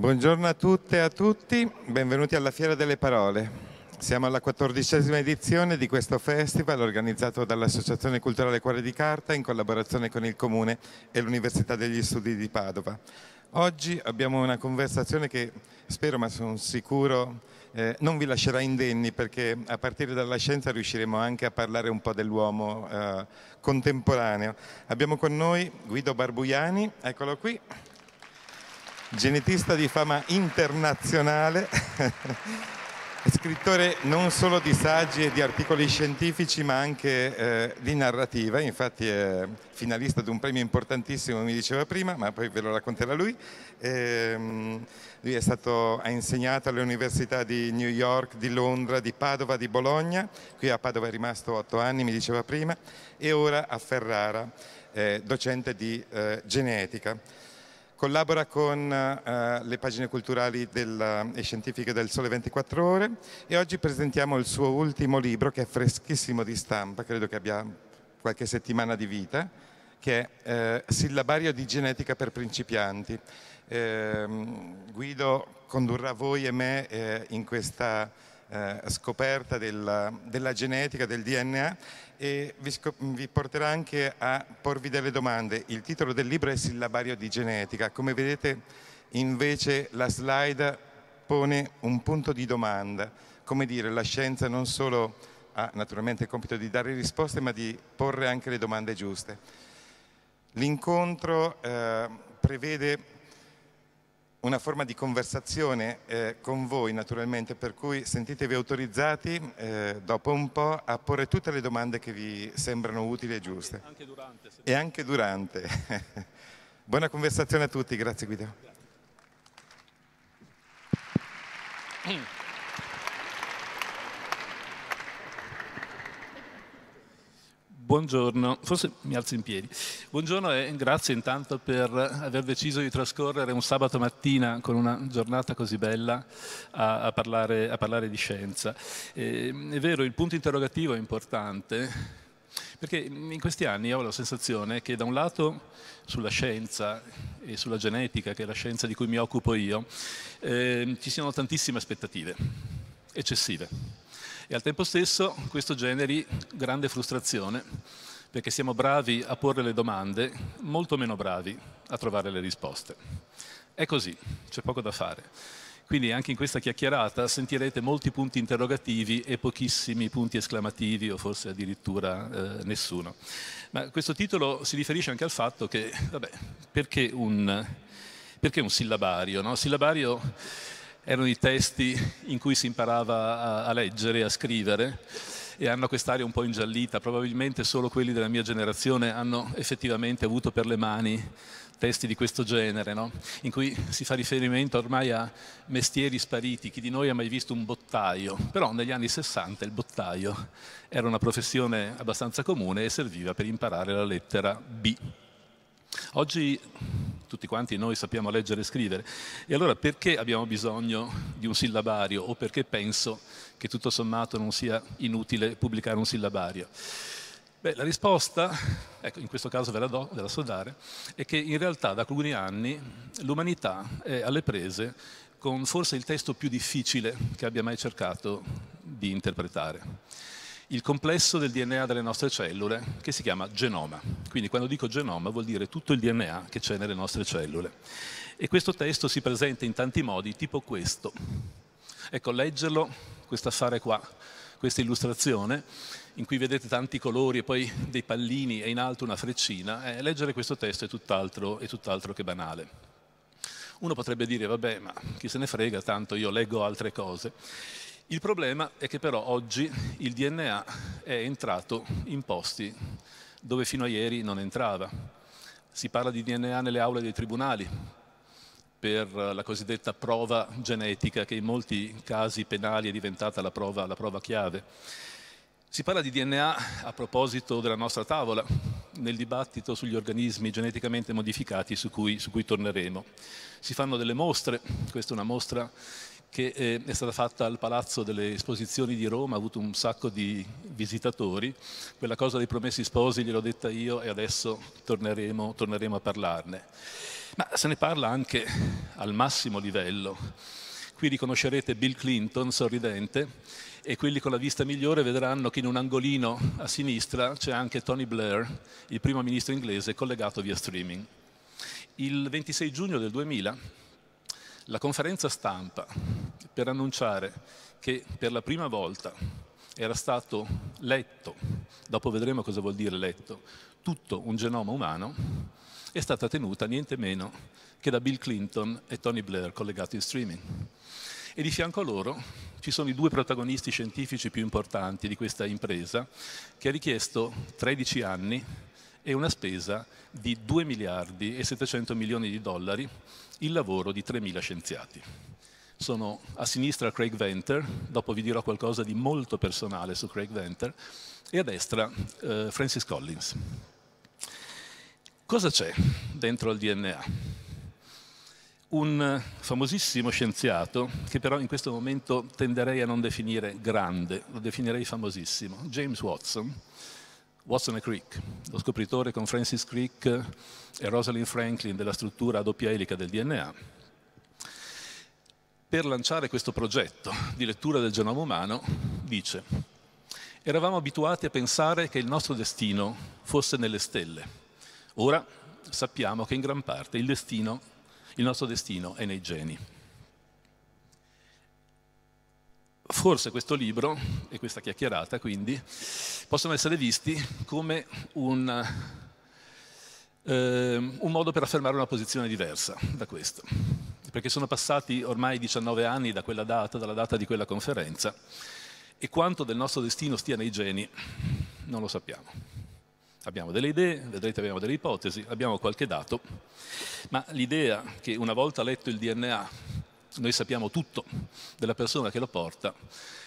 Buongiorno a tutte e a tutti, benvenuti alla Fiera delle Parole. Siamo alla quattordicesima edizione di questo festival organizzato dall'Associazione Culturale Cuore di Carta in collaborazione con il Comune e l'Università degli Studi di Padova. Oggi abbiamo una conversazione che spero, ma sono sicuro, eh, non vi lascerà indenni perché a partire dalla scienza riusciremo anche a parlare un po' dell'uomo eh, contemporaneo. Abbiamo con noi Guido Barbuiani, eccolo qui, genetista di fama internazionale, scrittore non solo di saggi e di articoli scientifici ma anche eh, di narrativa, infatti è finalista di un premio importantissimo, mi diceva prima, ma poi ve lo racconterà lui. Ehm, lui stato, ha insegnato alle università di New York, di Londra, di Padova, di Bologna, qui a Padova è rimasto otto anni, mi diceva prima, e ora a Ferrara, eh, docente di eh, genetica collabora con eh, le pagine culturali del, eh, e scientifiche del Sole 24 Ore e oggi presentiamo il suo ultimo libro che è freschissimo di stampa, credo che abbia qualche settimana di vita, che è eh, Sillabario di genetica per principianti. Eh, Guido condurrà voi e me eh, in questa eh, scoperta del, della genetica, del DNA e vi, vi, porterà anche a porvi delle domande. Il titolo del libro è Sillabario di genetica, come vedete invece la slide pone un punto di domanda, come dire la scienza non solo ha naturalmente il compito di dare risposte ma di porre anche le domande giuste. L'incontro eh, prevede una forma di conversazione eh, con voi naturalmente, per cui sentitevi autorizzati eh, dopo un po' a porre tutte le domande che vi sembrano utili e giuste. Anche, durante, e anche durante. Buona conversazione a tutti, grazie Guido. Grazie. Buongiorno, forse mi alzo in piedi. Buongiorno e grazie intanto per aver deciso di trascorrere un sabato mattina con una giornata così bella a, a, parlare, a parlare, di scienza. E, ehm, è vero, il punto interrogativo è importante perché in questi anni ho la sensazione che da un lato sulla scienza e sulla genetica, che è la scienza di cui mi occupo io, eh, ci siano tantissime aspettative eccessive e al tempo stesso questo generi grande frustrazione perché siamo bravi a porre le domande, molto meno bravi a trovare le risposte. È così, c'è poco da fare. Quindi anche in questa chiacchierata sentirete molti punti interrogativi e pochissimi punti esclamativi o forse addirittura eh, nessuno. Ma questo titolo si riferisce anche al fatto che, vabbè, perché un, perché un sillabario? No? sillabario erano i testi in cui si imparava a, a leggere, a scrivere e hanno quest'aria un po' ingiallita, probabilmente solo quelli della mia generazione hanno effettivamente avuto per le mani testi di questo genere, no? in cui si fa riferimento ormai a mestieri spariti, chi di noi ha mai visto un bottaio, però negli anni 60 il bottaio era una professione abbastanza comune e serviva per imparare la lettera B. Oggi tutti quanti noi sappiamo leggere e scrivere. E allora perché abbiamo bisogno di un sillabario o perché penso che tutto sommato non sia inutile pubblicare un sillabario? Beh, la risposta, ecco, in questo caso ve la do, ve la so dare, è che in realtà da alcuni anni l'umanità è alle prese con forse il testo più difficile che abbia mai cercato di interpretare il complesso del DNA delle nostre cellule che si chiama genoma. Quindi quando dico genoma vuol dire tutto il DNA che c'è nelle nostre cellule. E questo testo si presenta in tanti modi, tipo questo. Ecco, leggerlo, questa affare qua, questa illustrazione, in cui vedete tanti colori e poi dei pallini e in alto una freccina, eh, leggere questo testo è tutt'altro, è tutt'altro che banale. Uno potrebbe dire, vabbè, ma chi se ne frega, tanto io leggo altre cose. Il problema è che però oggi il DNA è entrato in posti dove fino a ieri non entrava. Si parla di DNA nelle aule dei tribunali per la cosiddetta prova genetica che in molti casi penali è diventata la prova, la prova chiave. Si parla di DNA a proposito della nostra tavola, nel dibattito sugli organismi geneticamente modificati su cui, su cui torneremo. Si fanno delle mostre, questa è una mostra che eh, è stata fatta al Palazzo delle Esposizioni di Roma, ha avuto un sacco di visitatori. Quella cosa dei promessi sposi gliel'ho detta io e adesso torneremo, torneremo a parlarne. Ma se ne parla anche al massimo livello. Qui riconoscerete Bill Clinton sorridente e quelli con la vista migliore vedranno che in un angolino a sinistra c'è anche Tony Blair, il primo ministro inglese collegato via streaming. Il 26 giugno del 2000 la conferenza stampa per annunciare che per la prima volta era stato letto, dopo vedremo cosa vuol dire letto, tutto un genoma umano, è stata tenuta niente meno che da Bill Clinton e Tony Blair collegati in streaming. E di fianco a loro ci sono i due protagonisti scientifici più importanti di questa impresa, che ha richiesto 13 anni e una spesa di 2 miliardi e 700 milioni di dollari il lavoro di 3.000 scienziati. Sono a sinistra Craig Venter, dopo vi dirò qualcosa di molto personale su Craig Venter, e a destra eh, Francis Collins. Cosa c'è dentro al DNA? un famosissimo scienziato, che però in questo momento tenderei a non definire grande, lo definirei famosissimo, James Watson, Watson e Crick, lo scopritore con Francis Crick e Rosalind Franklin della struttura a doppia elica del DNA, per lanciare questo progetto di lettura del genoma umano, dice «Eravamo abituati a pensare che il nostro destino fosse nelle stelle. Ora sappiamo che in gran parte il, destino, il nostro destino è nei geni». Forse questo libro e questa chiacchierata, quindi, possono essere visti come un, eh, un modo per affermare una posizione diversa da questo, Perché sono passati ormai 19 anni da quella data, dalla data di quella conferenza, e quanto del nostro destino stia nei geni non lo sappiamo. Abbiamo delle idee, vedrete abbiamo delle ipotesi, abbiamo qualche dato, ma l'idea che una volta letto il DNA noi sappiamo tutto della persona che lo porta,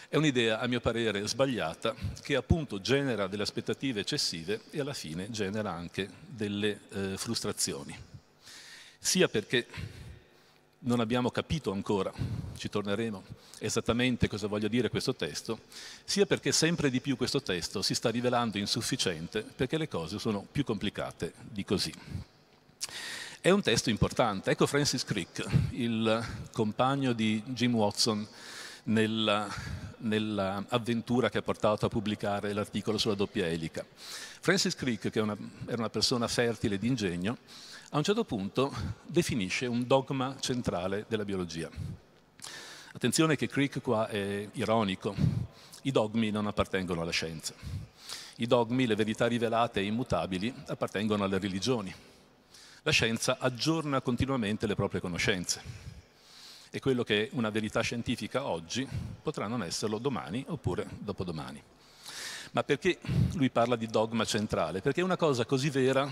è un'idea a mio parere sbagliata che appunto genera delle aspettative eccessive e alla fine genera anche delle eh, frustrazioni. Sia perché non abbiamo capito ancora, ci torneremo, esattamente cosa voglia dire questo testo, sia perché sempre di più questo testo si sta rivelando insufficiente perché le cose sono più complicate di così. È un testo importante. Ecco Francis Crick, il compagno di Jim Watson nell'avventura nella che ha portato a pubblicare l'articolo sulla doppia elica. Francis Crick, che una, era una persona fertile di ingegno, a un certo punto definisce un dogma centrale della biologia. Attenzione che Crick qua è ironico, i dogmi non appartengono alla scienza. I dogmi, le verità rivelate e immutabili, appartengono alle religioni. La scienza aggiorna continuamente le proprie conoscenze e quello che è una verità scientifica oggi potrà non esserlo domani oppure dopodomani. Ma perché lui parla di dogma centrale? Perché è una cosa così vera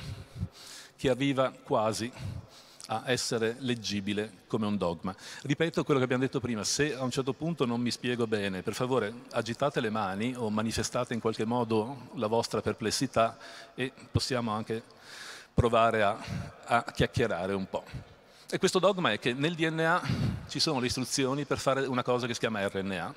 che arriva quasi a essere leggibile come un dogma. Ripeto quello che abbiamo detto prima, se a un certo punto non mi spiego bene, per favore agitate le mani o manifestate in qualche modo la vostra perplessità e possiamo anche provare a, a chiacchierare un po'. E questo dogma è che nel DNA ci sono le istruzioni per fare una cosa che si chiama RNA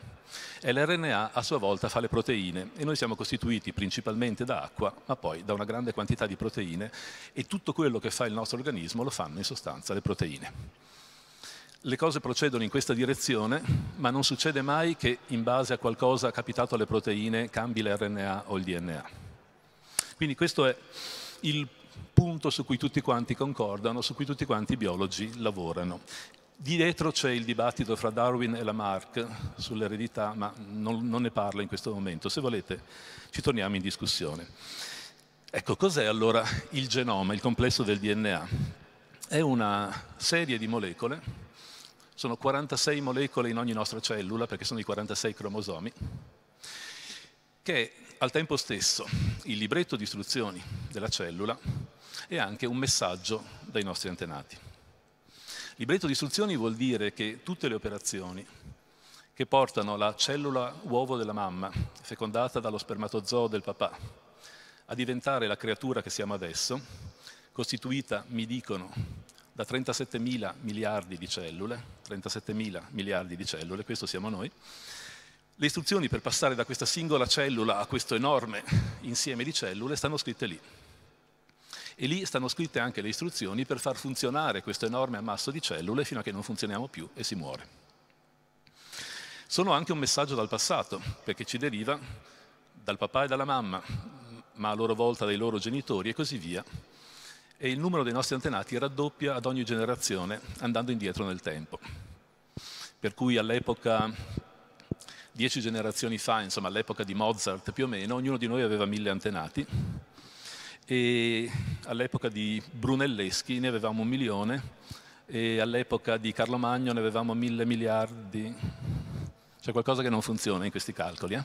e l'RNA a sua volta fa le proteine e noi siamo costituiti principalmente da acqua ma poi da una grande quantità di proteine e tutto quello che fa il nostro organismo lo fanno in sostanza le proteine le cose procedono in questa direzione, ma non succede mai che in base a qualcosa capitato alle proteine cambi l'RNA o il DNA. Quindi questo è il punto su cui tutti quanti concordano, su cui tutti quanti i biologi lavorano. Dietro c'è il dibattito fra Darwin e Lamarck sull'eredità, ma non, non ne parlo in questo momento. Se volete ci torniamo in discussione. Ecco, cos'è allora il genoma, il complesso del DNA? È una serie di molecole, sono 46 molecole in ogni nostra cellula, perché sono i 46 cromosomi, che al tempo stesso il libretto di istruzioni della cellula e anche un messaggio dai nostri antenati. Libretto di istruzioni vuol dire che tutte le operazioni che portano la cellula uovo della mamma, fecondata dallo spermatozoo del papà, a diventare la creatura che siamo adesso, costituita, mi dicono, da 37 mila miliardi di cellule, 37 mila miliardi di cellule, questo siamo noi, le istruzioni per passare da questa singola cellula a questo enorme insieme di cellule stanno scritte lì e lì stanno scritte anche le istruzioni per far funzionare questo enorme ammasso di cellule fino a che non funzioniamo più e si muore. Sono anche un messaggio dal passato, perché ci deriva dal papà e dalla mamma, ma a loro volta dai loro genitori e così via. E il numero dei nostri antenati raddoppia ad ogni generazione, andando indietro nel tempo. Per cui all'epoca, dieci generazioni fa, insomma all'epoca di Mozart più o meno, ognuno di noi aveva mille antenati e all'epoca di Brunelleschi ne avevamo un milione e all'epoca di Carlo Magno ne avevamo mille miliardi. C'è qualcosa che non funziona in questi calcoli. Eh?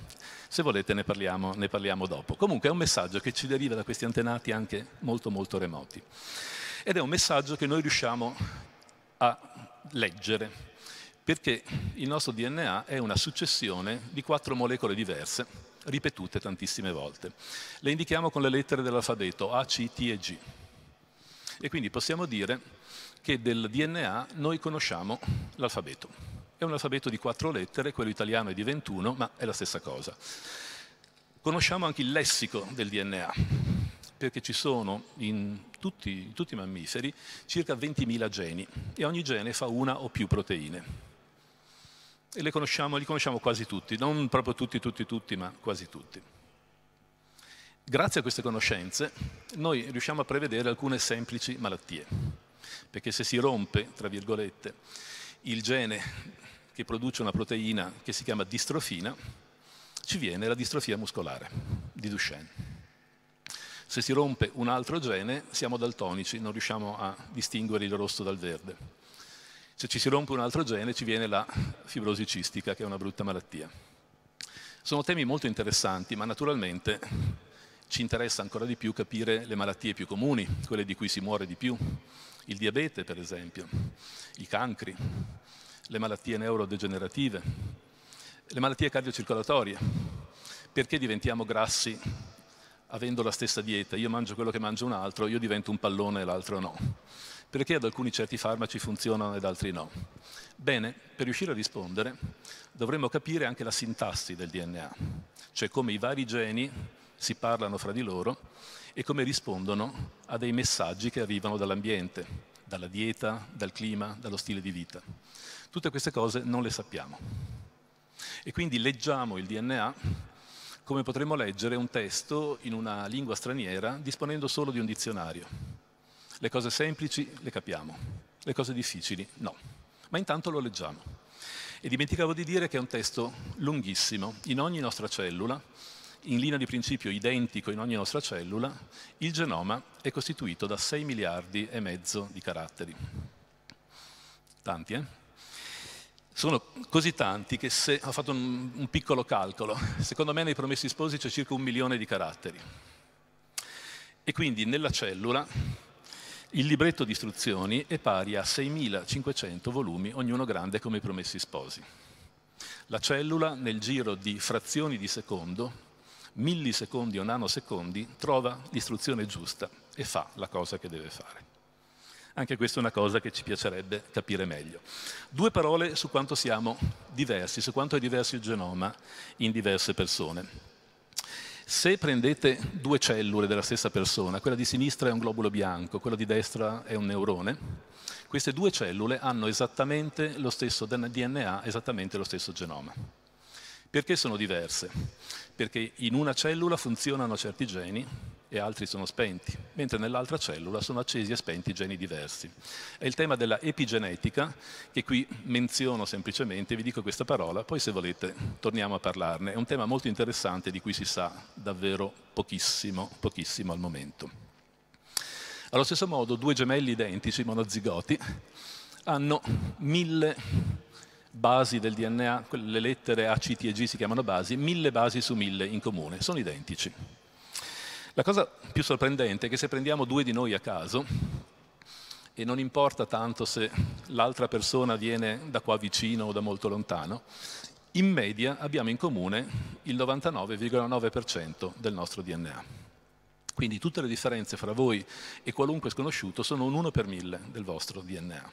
Se volete ne parliamo, ne parliamo dopo. Comunque è un messaggio che ci deriva da questi antenati anche molto molto remoti. Ed è un messaggio che noi riusciamo a leggere, perché il nostro DNA è una successione di quattro molecole diverse ripetute tantissime volte. Le indichiamo con le lettere dell'alfabeto A, C, T e G. E quindi possiamo dire che del DNA noi conosciamo l'alfabeto. È un alfabeto di quattro lettere, quello italiano è di 21, ma è la stessa cosa. Conosciamo anche il lessico del DNA, perché ci sono in tutti, in tutti i mammiferi circa 20.000 geni e ogni gene fa una o più proteine e conosciamo, li conosciamo quasi tutti, non proprio tutti, tutti, tutti, ma quasi tutti. Grazie a queste conoscenze noi riusciamo a prevedere alcune semplici malattie, perché se si rompe, tra virgolette, il gene che produce una proteina che si chiama distrofina, ci viene la distrofia muscolare di Duchenne. Se si rompe un altro gene siamo daltonici, non riusciamo a distinguere il rosso dal verde se ci si rompe un altro gene ci viene la fibrosi cistica, che è una brutta malattia. Sono temi molto interessanti, ma naturalmente ci interessa ancora di più capire le malattie più comuni, quelle di cui si muore di più, il diabete per esempio, i cancri, le malattie neurodegenerative, le malattie cardiocircolatorie. Perché diventiamo grassi avendo la stessa dieta? Io mangio quello che mangia un altro, io divento un pallone e l'altro no perché ad alcuni certi farmaci funzionano ed altri no. Bene, per riuscire a rispondere dovremmo capire anche la sintassi del DNA, cioè come i vari geni si parlano fra di loro e come rispondono a dei messaggi che arrivano dall'ambiente, dalla dieta, dal clima, dallo stile di vita. Tutte queste cose non le sappiamo. E quindi leggiamo il DNA come potremmo leggere un testo in una lingua straniera disponendo solo di un dizionario le cose semplici le capiamo, le cose difficili no, ma intanto lo leggiamo. E dimenticavo di dire che è un testo lunghissimo, in ogni nostra cellula, in linea di principio identico in ogni nostra cellula, il genoma è costituito da 6 miliardi e mezzo di caratteri. Tanti, eh? Sono così tanti che se, ho fatto un, un piccolo calcolo, secondo me nei promessi sposi c'è circa un milione di caratteri. E quindi nella cellula il libretto di istruzioni è pari a 6.500 volumi, ognuno grande come i Promessi Sposi. La cellula, nel giro di frazioni di secondo, millisecondi o nanosecondi, trova l'istruzione giusta e fa la cosa che deve fare. Anche questa è una cosa che ci piacerebbe capire meglio. Due parole su quanto siamo diversi, su quanto è diverso il genoma in diverse persone. Se prendete due cellule della stessa persona, quella di sinistra è un globulo bianco, quella di destra è un neurone, queste due cellule hanno esattamente lo stesso DNA, esattamente lo stesso genoma. Perché sono diverse? Perché in una cellula funzionano certi geni, e altri sono spenti, mentre nell'altra cellula sono accesi e spenti geni diversi. È il tema della epigenetica che qui menziono semplicemente, vi dico questa parola, poi se volete torniamo a parlarne. È un tema molto interessante di cui si sa davvero pochissimo, pochissimo al momento. Allo stesso modo due gemelli identici, monozigoti, hanno mille basi del DNA, le lettere A, C, T e G si chiamano basi, mille basi su mille in comune, sono identici la cosa più sorprendente è che se prendiamo due di noi a caso, e non importa tanto se l'altra persona viene da qua vicino o da molto lontano, in media abbiamo in comune il 99,9% del nostro DNA. Quindi tutte le differenze fra voi e qualunque sconosciuto sono un 1 per 1000 del vostro DNA.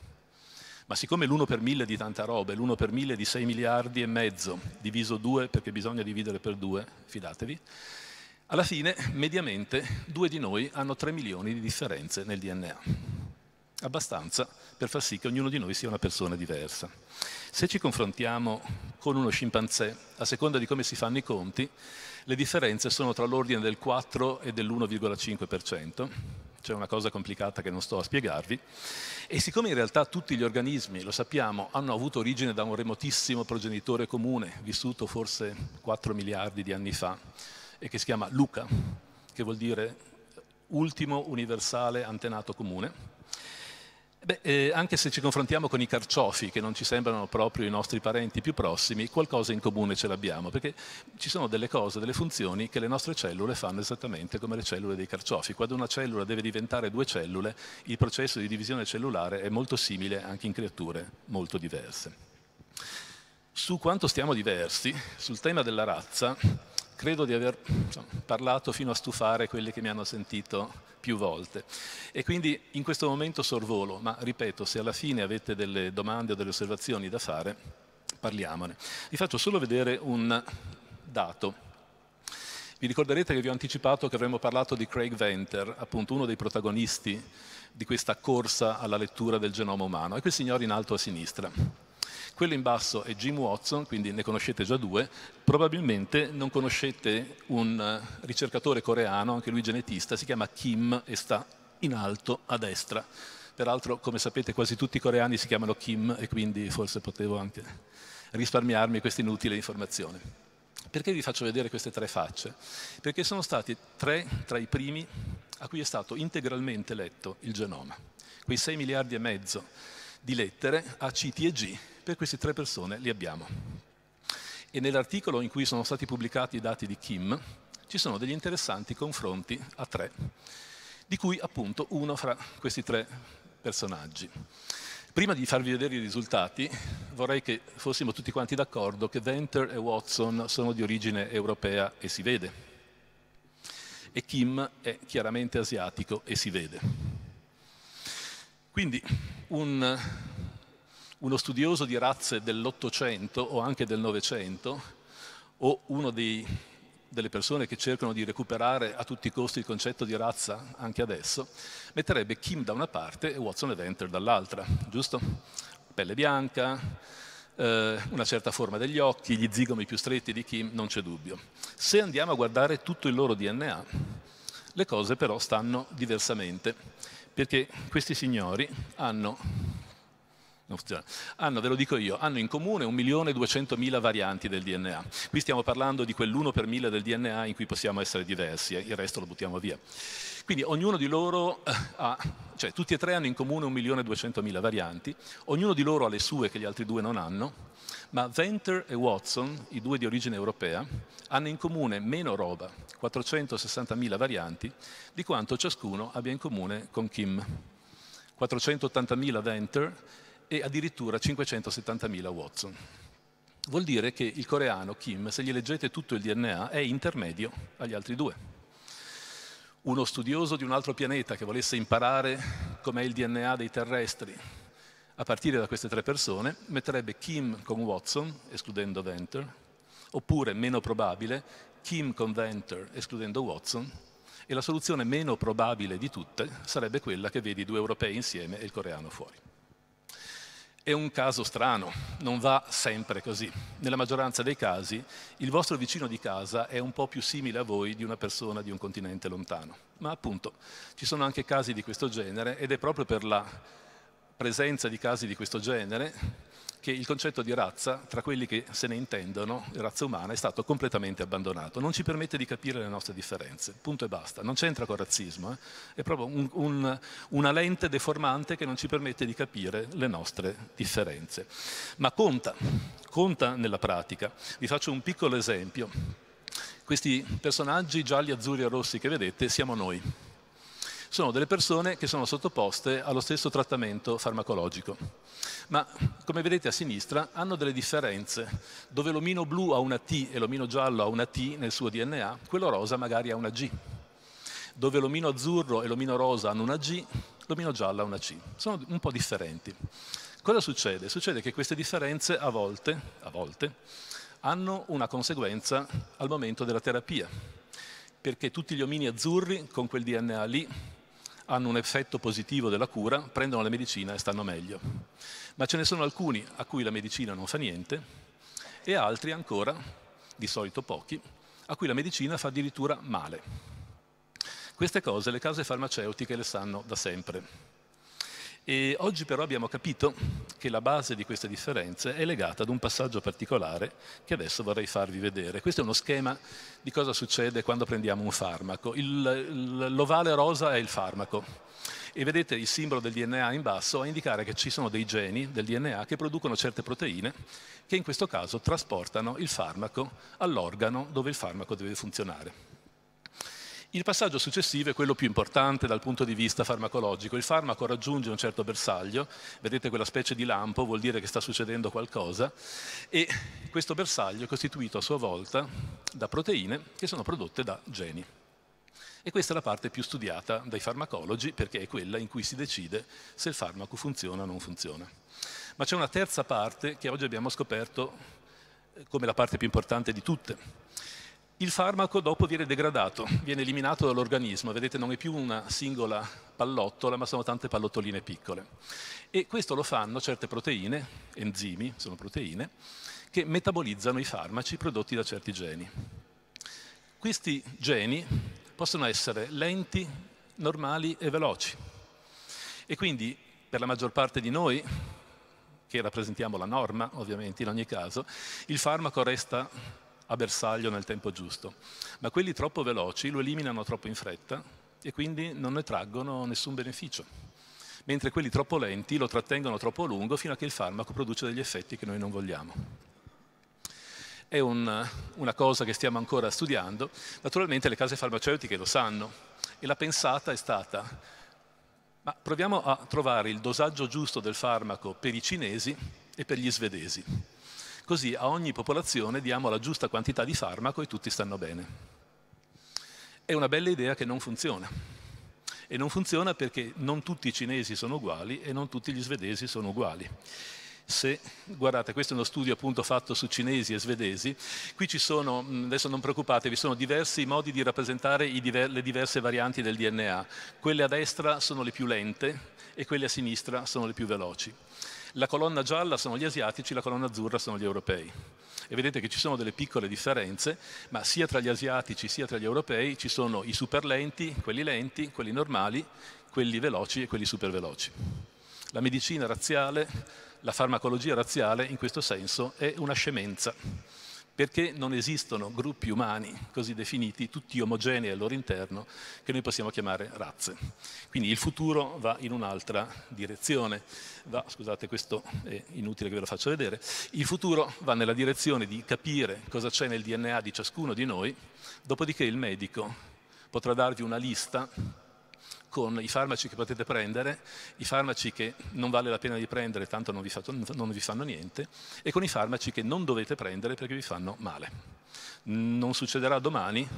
Ma siccome l'1 per 1000 di tanta roba è l'1 per 1000 di 6 miliardi e mezzo, diviso 2 perché bisogna dividere per 2, fidatevi, alla fine, mediamente, due di noi hanno 3 milioni di differenze nel DNA. Abbastanza per far sì che ognuno di noi sia una persona diversa. Se ci confrontiamo con uno scimpanzé, a seconda di come si fanno i conti, le differenze sono tra l'ordine del 4 e dell'1,5%, c'è una cosa complicata che non sto a spiegarvi, e siccome in realtà tutti gli organismi, lo sappiamo, hanno avuto origine da un remotissimo progenitore comune, vissuto forse 4 miliardi di anni fa, e che si chiama Luca, che vuol dire ultimo universale antenato comune. Beh, eh, anche se ci confrontiamo con i carciofi, che non ci sembrano proprio i nostri parenti più prossimi, qualcosa in comune ce l'abbiamo, perché ci sono delle cose, delle funzioni che le nostre cellule fanno esattamente come le cellule dei carciofi. Quando una cellula deve diventare due cellule, il processo di divisione cellulare è molto simile anche in creature molto diverse. Su quanto stiamo diversi, sul tema della razza, credo di aver parlato fino a stufare quelli che mi hanno sentito più volte. E quindi in questo momento sorvolo, ma ripeto, se alla fine avete delle domande o delle osservazioni da fare, parliamone. Vi faccio solo vedere un dato. Vi ricorderete che vi ho anticipato che avremmo parlato di Craig Venter, appunto uno dei protagonisti di questa corsa alla lettura del genoma umano. E quel signore in alto a sinistra quello in basso è Jim Watson, quindi ne conoscete già due, probabilmente non conoscete un eh, ricercatore coreano, anche lui genetista, si chiama Kim e sta in alto a destra. Peraltro, come sapete, quasi tutti i coreani si chiamano Kim e quindi forse potevo anche risparmiarmi questa inutile informazione. Perché vi faccio vedere queste tre facce? Perché sono stati tre tra i primi a cui è stato integralmente letto il genoma. Quei 6 miliardi e mezzo di lettere A, C, T e G per queste tre persone li abbiamo. E nell'articolo in cui sono stati pubblicati i dati di Kim ci sono degli interessanti confronti a tre, di cui appunto uno fra questi tre personaggi. Prima di farvi vedere i risultati, vorrei che fossimo tutti quanti d'accordo che Venter e Watson sono di origine europea e si vede. E Kim è chiaramente asiatico e si vede. Quindi un, uno studioso di razze dell'Ottocento o anche del Novecento o uno dei, delle persone che cercano di recuperare a tutti i costi il concetto di razza anche adesso, metterebbe Kim da una parte e Watson e Venter dall'altra, giusto? Pelle bianca, eh, una certa forma degli occhi, gli zigomi più stretti di Kim, non c'è dubbio. Se andiamo a guardare tutto il loro DNA, le cose però stanno diversamente perché questi signori hanno, non funziona, hanno, ve lo dico io, hanno in comune 1.200.000 varianti del DNA. Qui stiamo parlando di quell'1 per 1000 del DNA in cui possiamo essere diversi, eh, il resto lo buttiamo via. Quindi ognuno di loro eh, ha, cioè tutti e tre hanno in comune 1.200.000 varianti, ognuno di loro ha le sue che gli altri due non hanno, ma Venter e Watson, i due di origine europea, hanno in comune meno roba, 460.000 varianti, di quanto ciascuno abbia in comune con Kim. 480.000 Venter e addirittura 570.000 Watson. Vuol dire che il coreano Kim, se gli leggete tutto il DNA, è intermedio agli altri due uno studioso di un altro pianeta che volesse imparare com'è il DNA dei terrestri a partire da queste tre persone, metterebbe Kim con Watson, escludendo Venter, oppure, meno probabile, Kim con Venter, escludendo Watson, e la soluzione meno probabile di tutte sarebbe quella che vedi due europei insieme e il coreano fuori è un caso strano, non va sempre così. Nella maggioranza dei casi il vostro vicino di casa è un po' più simile a voi di una persona di un continente lontano. Ma appunto ci sono anche casi di questo genere ed è proprio per la presenza di casi di questo genere che il concetto di razza, tra quelli che se ne intendono, razza umana, è stato completamente abbandonato. Non ci permette di capire le nostre differenze, punto e basta. Non c'entra col razzismo, eh? è proprio un, un, una lente deformante che non ci permette di capire le nostre differenze. Ma conta, conta nella pratica. Vi faccio un piccolo esempio. Questi personaggi gialli, azzurri e rossi che vedete siamo noi sono delle persone che sono sottoposte allo stesso trattamento farmacologico. Ma come vedete a sinistra hanno delle differenze, dove l'omino blu ha una T e l'omino giallo ha una T nel suo DNA, quello rosa magari ha una G. Dove l'omino azzurro e l'omino rosa hanno una G, l'omino giallo ha una C. Sono un po' differenti. Cosa succede? Succede che queste differenze a volte, a volte hanno una conseguenza al momento della terapia, perché tutti gli omini azzurri con quel DNA lì hanno un effetto positivo della cura, prendono la medicina e stanno meglio. Ma ce ne sono alcuni a cui la medicina non fa niente e altri ancora, di solito pochi, a cui la medicina fa addirittura male. Queste cose le case farmaceutiche le sanno da sempre. E oggi però abbiamo capito che la base di queste differenze è legata ad un passaggio particolare che adesso vorrei farvi vedere. Questo è uno schema di cosa succede quando prendiamo un farmaco. l'ovale rosa è il farmaco e vedete il simbolo del DNA in basso a indicare che ci sono dei geni del DNA che producono certe proteine che in questo caso trasportano il farmaco all'organo dove il farmaco deve funzionare. Il passaggio successivo è quello più importante dal punto di vista farmacologico. Il farmaco raggiunge un certo bersaglio, vedete quella specie di lampo, vuol dire che sta succedendo qualcosa, e questo bersaglio è costituito a sua volta da proteine che sono prodotte da geni. E questa è la parte più studiata dai farmacologi perché è quella in cui si decide se il farmaco funziona o non funziona. Ma c'è una terza parte che oggi abbiamo scoperto eh, come la parte più importante di tutte, il farmaco dopo viene degradato, viene eliminato dall'organismo, vedete non è più una singola pallottola ma sono tante pallottoline piccole. E questo lo fanno certe proteine, enzimi, sono proteine, che metabolizzano i farmaci prodotti da certi geni. Questi geni possono essere lenti, normali e veloci. E quindi per la maggior parte di noi che rappresentiamo la norma, ovviamente in ogni caso, il farmaco resta a bersaglio nel tempo giusto, ma quelli troppo veloci lo eliminano troppo in fretta e quindi non ne traggono nessun beneficio, mentre quelli troppo lenti lo trattengono troppo a lungo fino a che il farmaco produce degli effetti che noi non vogliamo. È un, una cosa che stiamo ancora studiando, naturalmente le case farmaceutiche lo sanno e la pensata è stata ma proviamo a trovare il dosaggio giusto del farmaco per i cinesi e per gli svedesi Così a ogni popolazione diamo la giusta quantità di farmaco e tutti stanno bene. È una bella idea che non funziona. E non funziona perché non tutti i cinesi sono uguali e non tutti gli svedesi sono uguali. Se, guardate, questo è uno studio appunto fatto su cinesi e svedesi, qui ci sono, mm, adesso non preoccupatevi, sono diversi modi di rappresentare diver, le diverse varianti del DNA. Quelle a destra sono le più lente e quelle a sinistra sono le più veloci. La colonna gialla sono gli asiatici, la colonna azzurra sono gli europei. E vedete che ci sono delle piccole differenze, ma sia tra gli asiatici sia tra gli europei ci sono i super lenti, quelli lenti, quelli normali, quelli veloci e quelli super veloci. La medicina razziale, la farmacologia razziale in questo senso è una scemenza perché non esistono gruppi umani così definiti, tutti omogenei al loro interno, che noi possiamo chiamare razze. Quindi il futuro va in un'altra direzione, va, scusate questo è inutile che ve lo faccio vedere, il futuro va nella direzione di capire cosa c'è nel DNA di ciascuno di noi, dopodiché il medico potrà darvi una lista con i farmaci che potete prendere, i farmaci che non vale la pena di prendere, tanto non vi, fatto, non vi fanno niente, e con i farmaci che non dovete prendere perché vi fanno male. Non succederà domani,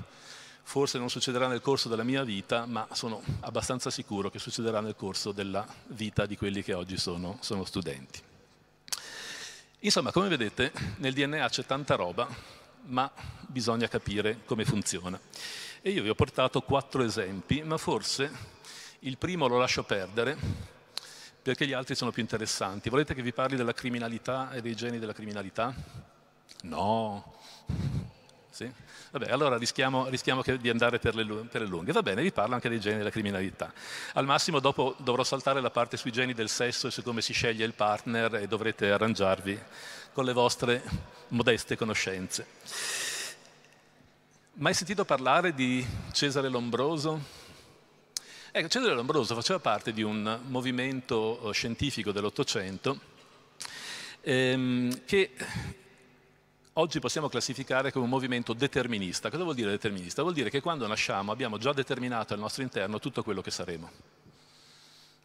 forse non succederà nel corso della mia vita, ma sono abbastanza sicuro che succederà nel corso della vita di quelli che oggi sono, sono studenti. Insomma, come vedete, nel DNA c'è tanta roba, ma bisogna capire come funziona. E io vi ho portato quattro esempi, ma forse il primo lo lascio perdere perché gli altri sono più interessanti. Volete che vi parli della criminalità e dei geni della criminalità? No. Sì? Vabbè, allora rischiamo, rischiamo di andare per le, per le, lunghe. Va bene, vi parlo anche dei geni della criminalità. Al massimo dopo dovrò saltare la parte sui geni del sesso e su come si sceglie il partner e dovrete arrangiarvi con le vostre modeste conoscenze. Mai sentito parlare di Cesare Lombroso? Ecco, Cesare Lombroso faceva parte di un movimento eh, scientifico dell'Ottocento ehm, che oggi possiamo classificare come un movimento determinista. Cosa vuol dire determinista? Vuol dire che quando nasciamo abbiamo già determinato al nostro interno tutto quello che saremo.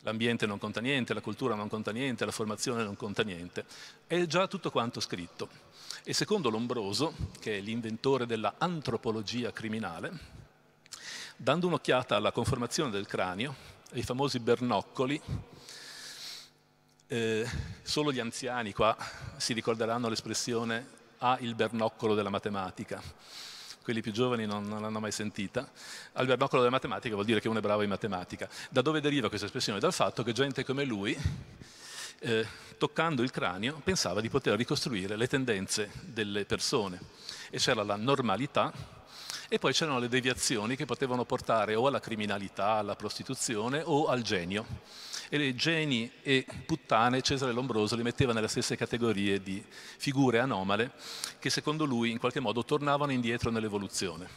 L'ambiente non conta niente, la cultura non conta niente, la formazione non conta niente. È già tutto quanto scritto. E secondo Lombroso, che è l'inventore della antropologia criminale, Dando un'occhiata alla conformazione del cranio, ai famosi bernoccoli, eh, solo gli anziani qua si ricorderanno l'espressione ha il bernoccolo della matematica. Quelli più giovani non, non l'hanno mai sentita. Al bernoccolo della matematica vuol dire che uno è bravo in matematica. Da dove deriva questa espressione? Dal fatto che gente come lui, eh, toccando il cranio, pensava di poter ricostruire le tendenze delle persone. E c'era la normalità e poi c'erano le deviazioni che potevano portare o alla criminalità, alla prostituzione o al genio. E le geni e puttane Cesare Lombroso le metteva nelle stesse categorie di figure anomale che secondo lui in qualche modo tornavano indietro nell'evoluzione.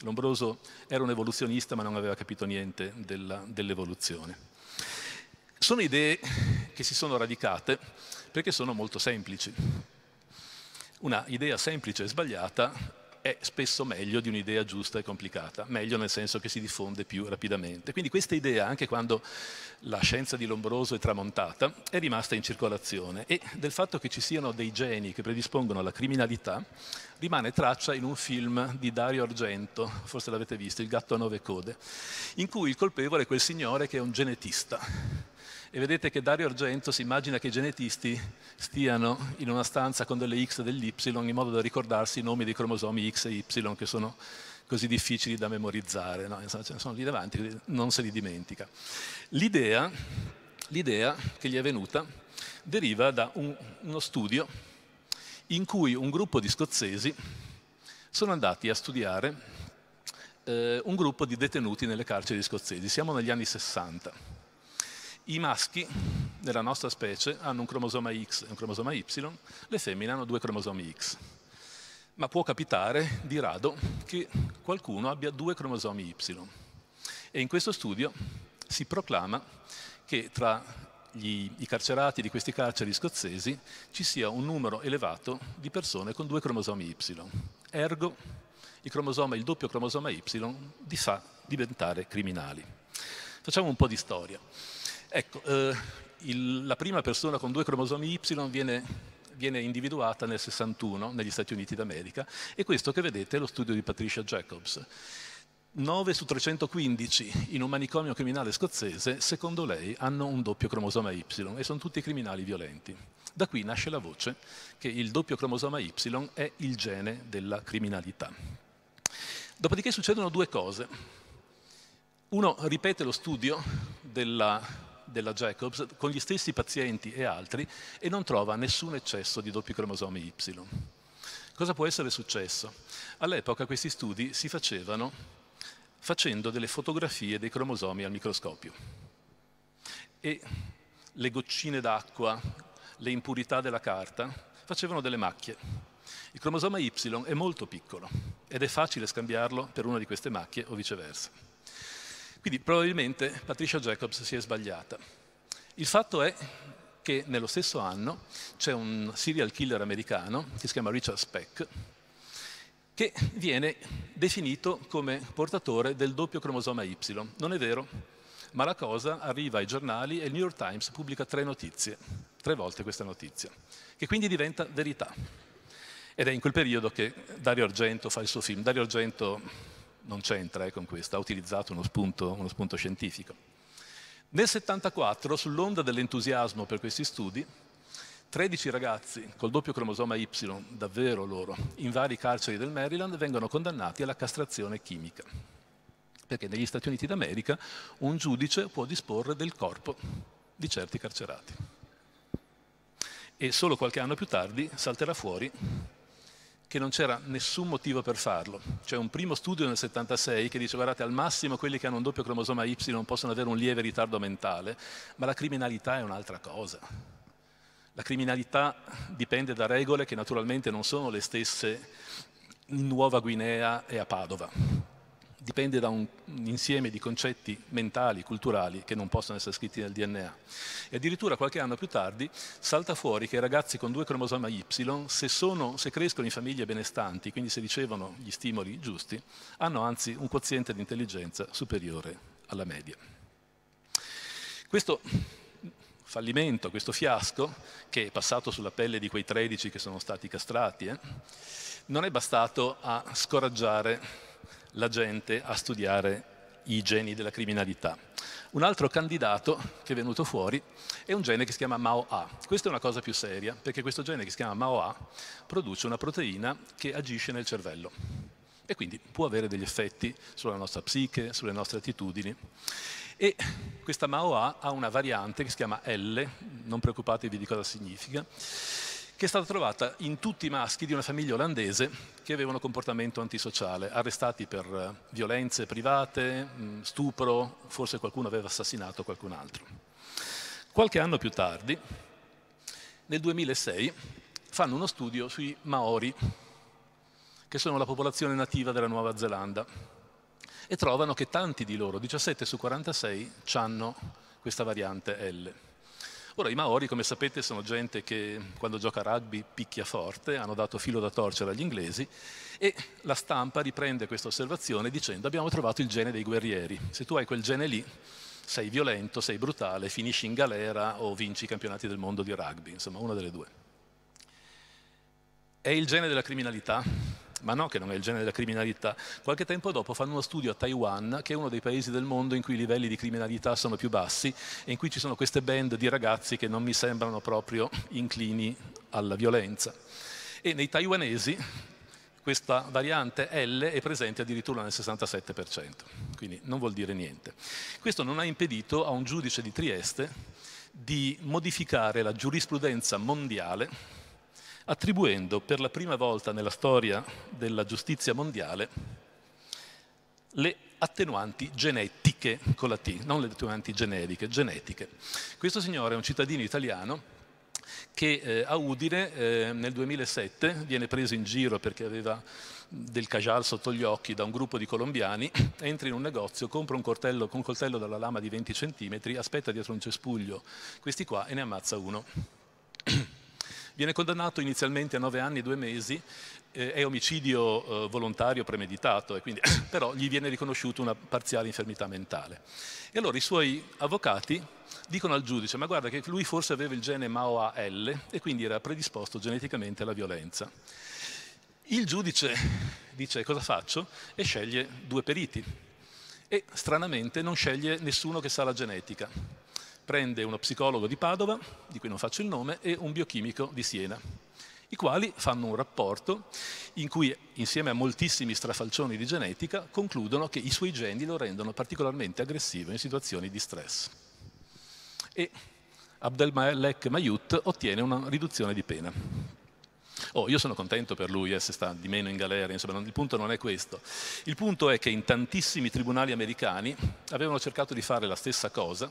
Lombroso era un evoluzionista ma non aveva capito niente dell'evoluzione. sono idee che si sono radicate perché sono molto semplici. Una idea semplice e sbagliata è spesso meglio di un'idea giusta e complicata, meglio nel senso che si diffonde più rapidamente. Quindi questa idea, anche quando la scienza di Lombroso è tramontata, è rimasta in circolazione e del fatto che ci siano dei geni che predispongono alla criminalità rimane traccia in un film di Dario Argento, forse l'avete visto, Il gatto a nove code, in cui il colpevole è quel signore che è un genetista e vedete che Dario Argento si immagina che i genetisti stiano in una stanza con delle X e degli Y in modo da ricordarsi i nomi dei cromosomi X e Y che sono così difficili da memorizzare, no? Insomma, ce ne sono lì davanti, non se li dimentica. L'idea, che gli è venuta deriva da un, uno studio in cui un gruppo di scozzesi sono andati a studiare eh, un gruppo di detenuti nelle carceri scozzesi, siamo negli anni 60 i maschi della nostra specie hanno un cromosoma X e un cromosoma Y, le femmine hanno due cromosomi X. Ma può capitare di rado che qualcuno abbia due cromosomi Y. E in questo studio si proclama che tra gli, i carcerati di questi carceri scozzesi ci sia un numero elevato di persone con due cromosomi Y. Ergo, il, cromosoma, il doppio cromosoma Y li fa diventare criminali. Facciamo un po' di storia. Ecco, eh, il, la prima persona con due cromosomi Y viene, viene, individuata nel 61 negli Stati Uniti d'America e questo che vedete è lo studio di Patricia Jacobs. 9 su 315 in un manicomio criminale scozzese, secondo lei, hanno un doppio cromosoma Y e sono tutti criminali violenti. Da qui nasce la voce che il doppio cromosoma Y è il gene della criminalità. Dopodiché succedono due cose. Uno ripete lo studio della della Jacobs con gli stessi pazienti e altri e non trova nessun eccesso di doppi cromosomi Y. Cosa può essere successo? All'epoca questi studi si facevano facendo delle fotografie dei cromosomi al microscopio. E le goccine d'acqua, le impurità della carta facevano delle macchie. Il cromosoma Y è molto piccolo ed è facile scambiarlo per una di queste macchie o viceversa. Quindi probabilmente Patricia Jacobs si è sbagliata. Il fatto è che nello stesso anno c'è un serial killer americano che si chiama Richard Speck che viene definito come portatore del doppio cromosoma Y. Non è vero, ma la cosa arriva ai giornali e il New York Times pubblica tre notizie, tre volte questa notizia, che quindi diventa verità. Ed è in quel periodo che Dario Argento fa il suo film. Dario Argento non c'entra eh, con questo, ha utilizzato uno spunto, uno spunto scientifico. Nel 1974, sull'onda dell'entusiasmo per questi studi, 13 ragazzi col doppio cromosoma Y, davvero loro, in vari carceri del Maryland vengono condannati alla castrazione chimica. Perché negli Stati Uniti d'America un giudice può disporre del corpo di certi carcerati. E solo qualche anno più tardi salterà fuori che non c'era nessun motivo per farlo. C'è un primo studio nel 76 che dice guardate al massimo quelli che hanno un doppio cromosoma Y possono avere un lieve ritardo mentale, ma la criminalità è un'altra cosa. La criminalità dipende da regole che naturalmente non sono le stesse in Nuova Guinea e a Padova dipende da un, insieme di concetti mentali, culturali, che non possono essere scritti nel DNA. E addirittura qualche anno più tardi salta fuori che i ragazzi con due cromosoma Y, se, sono, se crescono in famiglie benestanti, quindi se ricevono gli stimoli giusti, hanno anzi un quoziente di intelligenza superiore alla media. Questo fallimento, questo fiasco, che è passato sulla pelle di quei 13 che sono stati castrati, eh, non è bastato a scoraggiare la gente a studiare i geni della criminalità. Un altro candidato che è venuto fuori è un gene che si chiama MAO-A. Questa è una cosa più seria, perché questo gene che si chiama MAO-A produce una proteina che agisce nel cervello e quindi può avere degli effetti sulla nostra psiche, sulle nostre attitudini. E questa MAO-A ha una variante che si chiama L, non preoccupatevi di cosa significa, che è stata trovata in tutti i maschi di una famiglia olandese che avevano comportamento antisociale, arrestati per eh, violenze private, mm, stupro, forse qualcuno aveva assassinato qualcun altro. Qualche anno più tardi, nel 2006, fanno uno studio sui Maori, che sono la popolazione nativa della Nuova Zelanda, e trovano che tanti di loro, 17 su 46, hanno questa variante L. Ora i Maori, come sapete, sono gente che quando gioca a rugby picchia forte, hanno dato filo da torcere agli inglesi e la stampa riprende questa osservazione dicendo abbiamo trovato il gene dei guerrieri. Se tu hai quel gene lì, sei violento, sei brutale, finisci in galera o vinci i campionati del mondo di rugby, insomma, una delle due. È il gene della criminalità ma no che non è il genere della criminalità. Qualche tempo dopo fanno uno studio a Taiwan, che è uno dei paesi del mondo in cui i livelli di criminalità sono più bassi e in cui ci sono queste band di ragazzi che non mi sembrano proprio inclini alla violenza. E nei taiwanesi questa variante L è presente addirittura nel 67%, quindi non vuol dire niente. Questo non ha impedito a un giudice di Trieste di modificare la giurisprudenza mondiale attribuendo per la prima volta nella storia della giustizia mondiale le attenuanti genetiche con la T, non le attenuanti generiche, genetiche. Questo signore è un cittadino italiano che eh, a Udine eh, nel 2007 viene preso in giro perché aveva del cajal sotto gli occhi da un gruppo di colombiani, entra in un negozio, compra un coltello, un coltello dalla lama di 20 cm, aspetta dietro un cespuglio questi qua e ne ammazza uno. Viene condannato inizialmente a nove anni e due mesi, eh, è omicidio eh, volontario premeditato, quindi, però gli viene riconosciuta una parziale infermità mentale. E allora i suoi avvocati dicono al giudice, ma guarda che lui forse aveva il gene MAOA-L e quindi era predisposto geneticamente alla violenza. Il giudice dice cosa faccio e sceglie due periti e stranamente non sceglie nessuno che sa la genetica prende uno psicologo di Padova, di cui non faccio il nome, e un biochimico di Siena, i quali fanno un rapporto in cui, insieme a moltissimi strafalcioni di genetica, concludono che i suoi geni lo rendono particolarmente aggressivo in situazioni di stress. E Abdelmalek Mayut ottiene una riduzione di pena. Oh, io sono contento per lui eh, se sta di meno in galera, insomma, non, il punto non è questo. Il punto è che in tantissimi tribunali americani avevano cercato di fare la stessa cosa,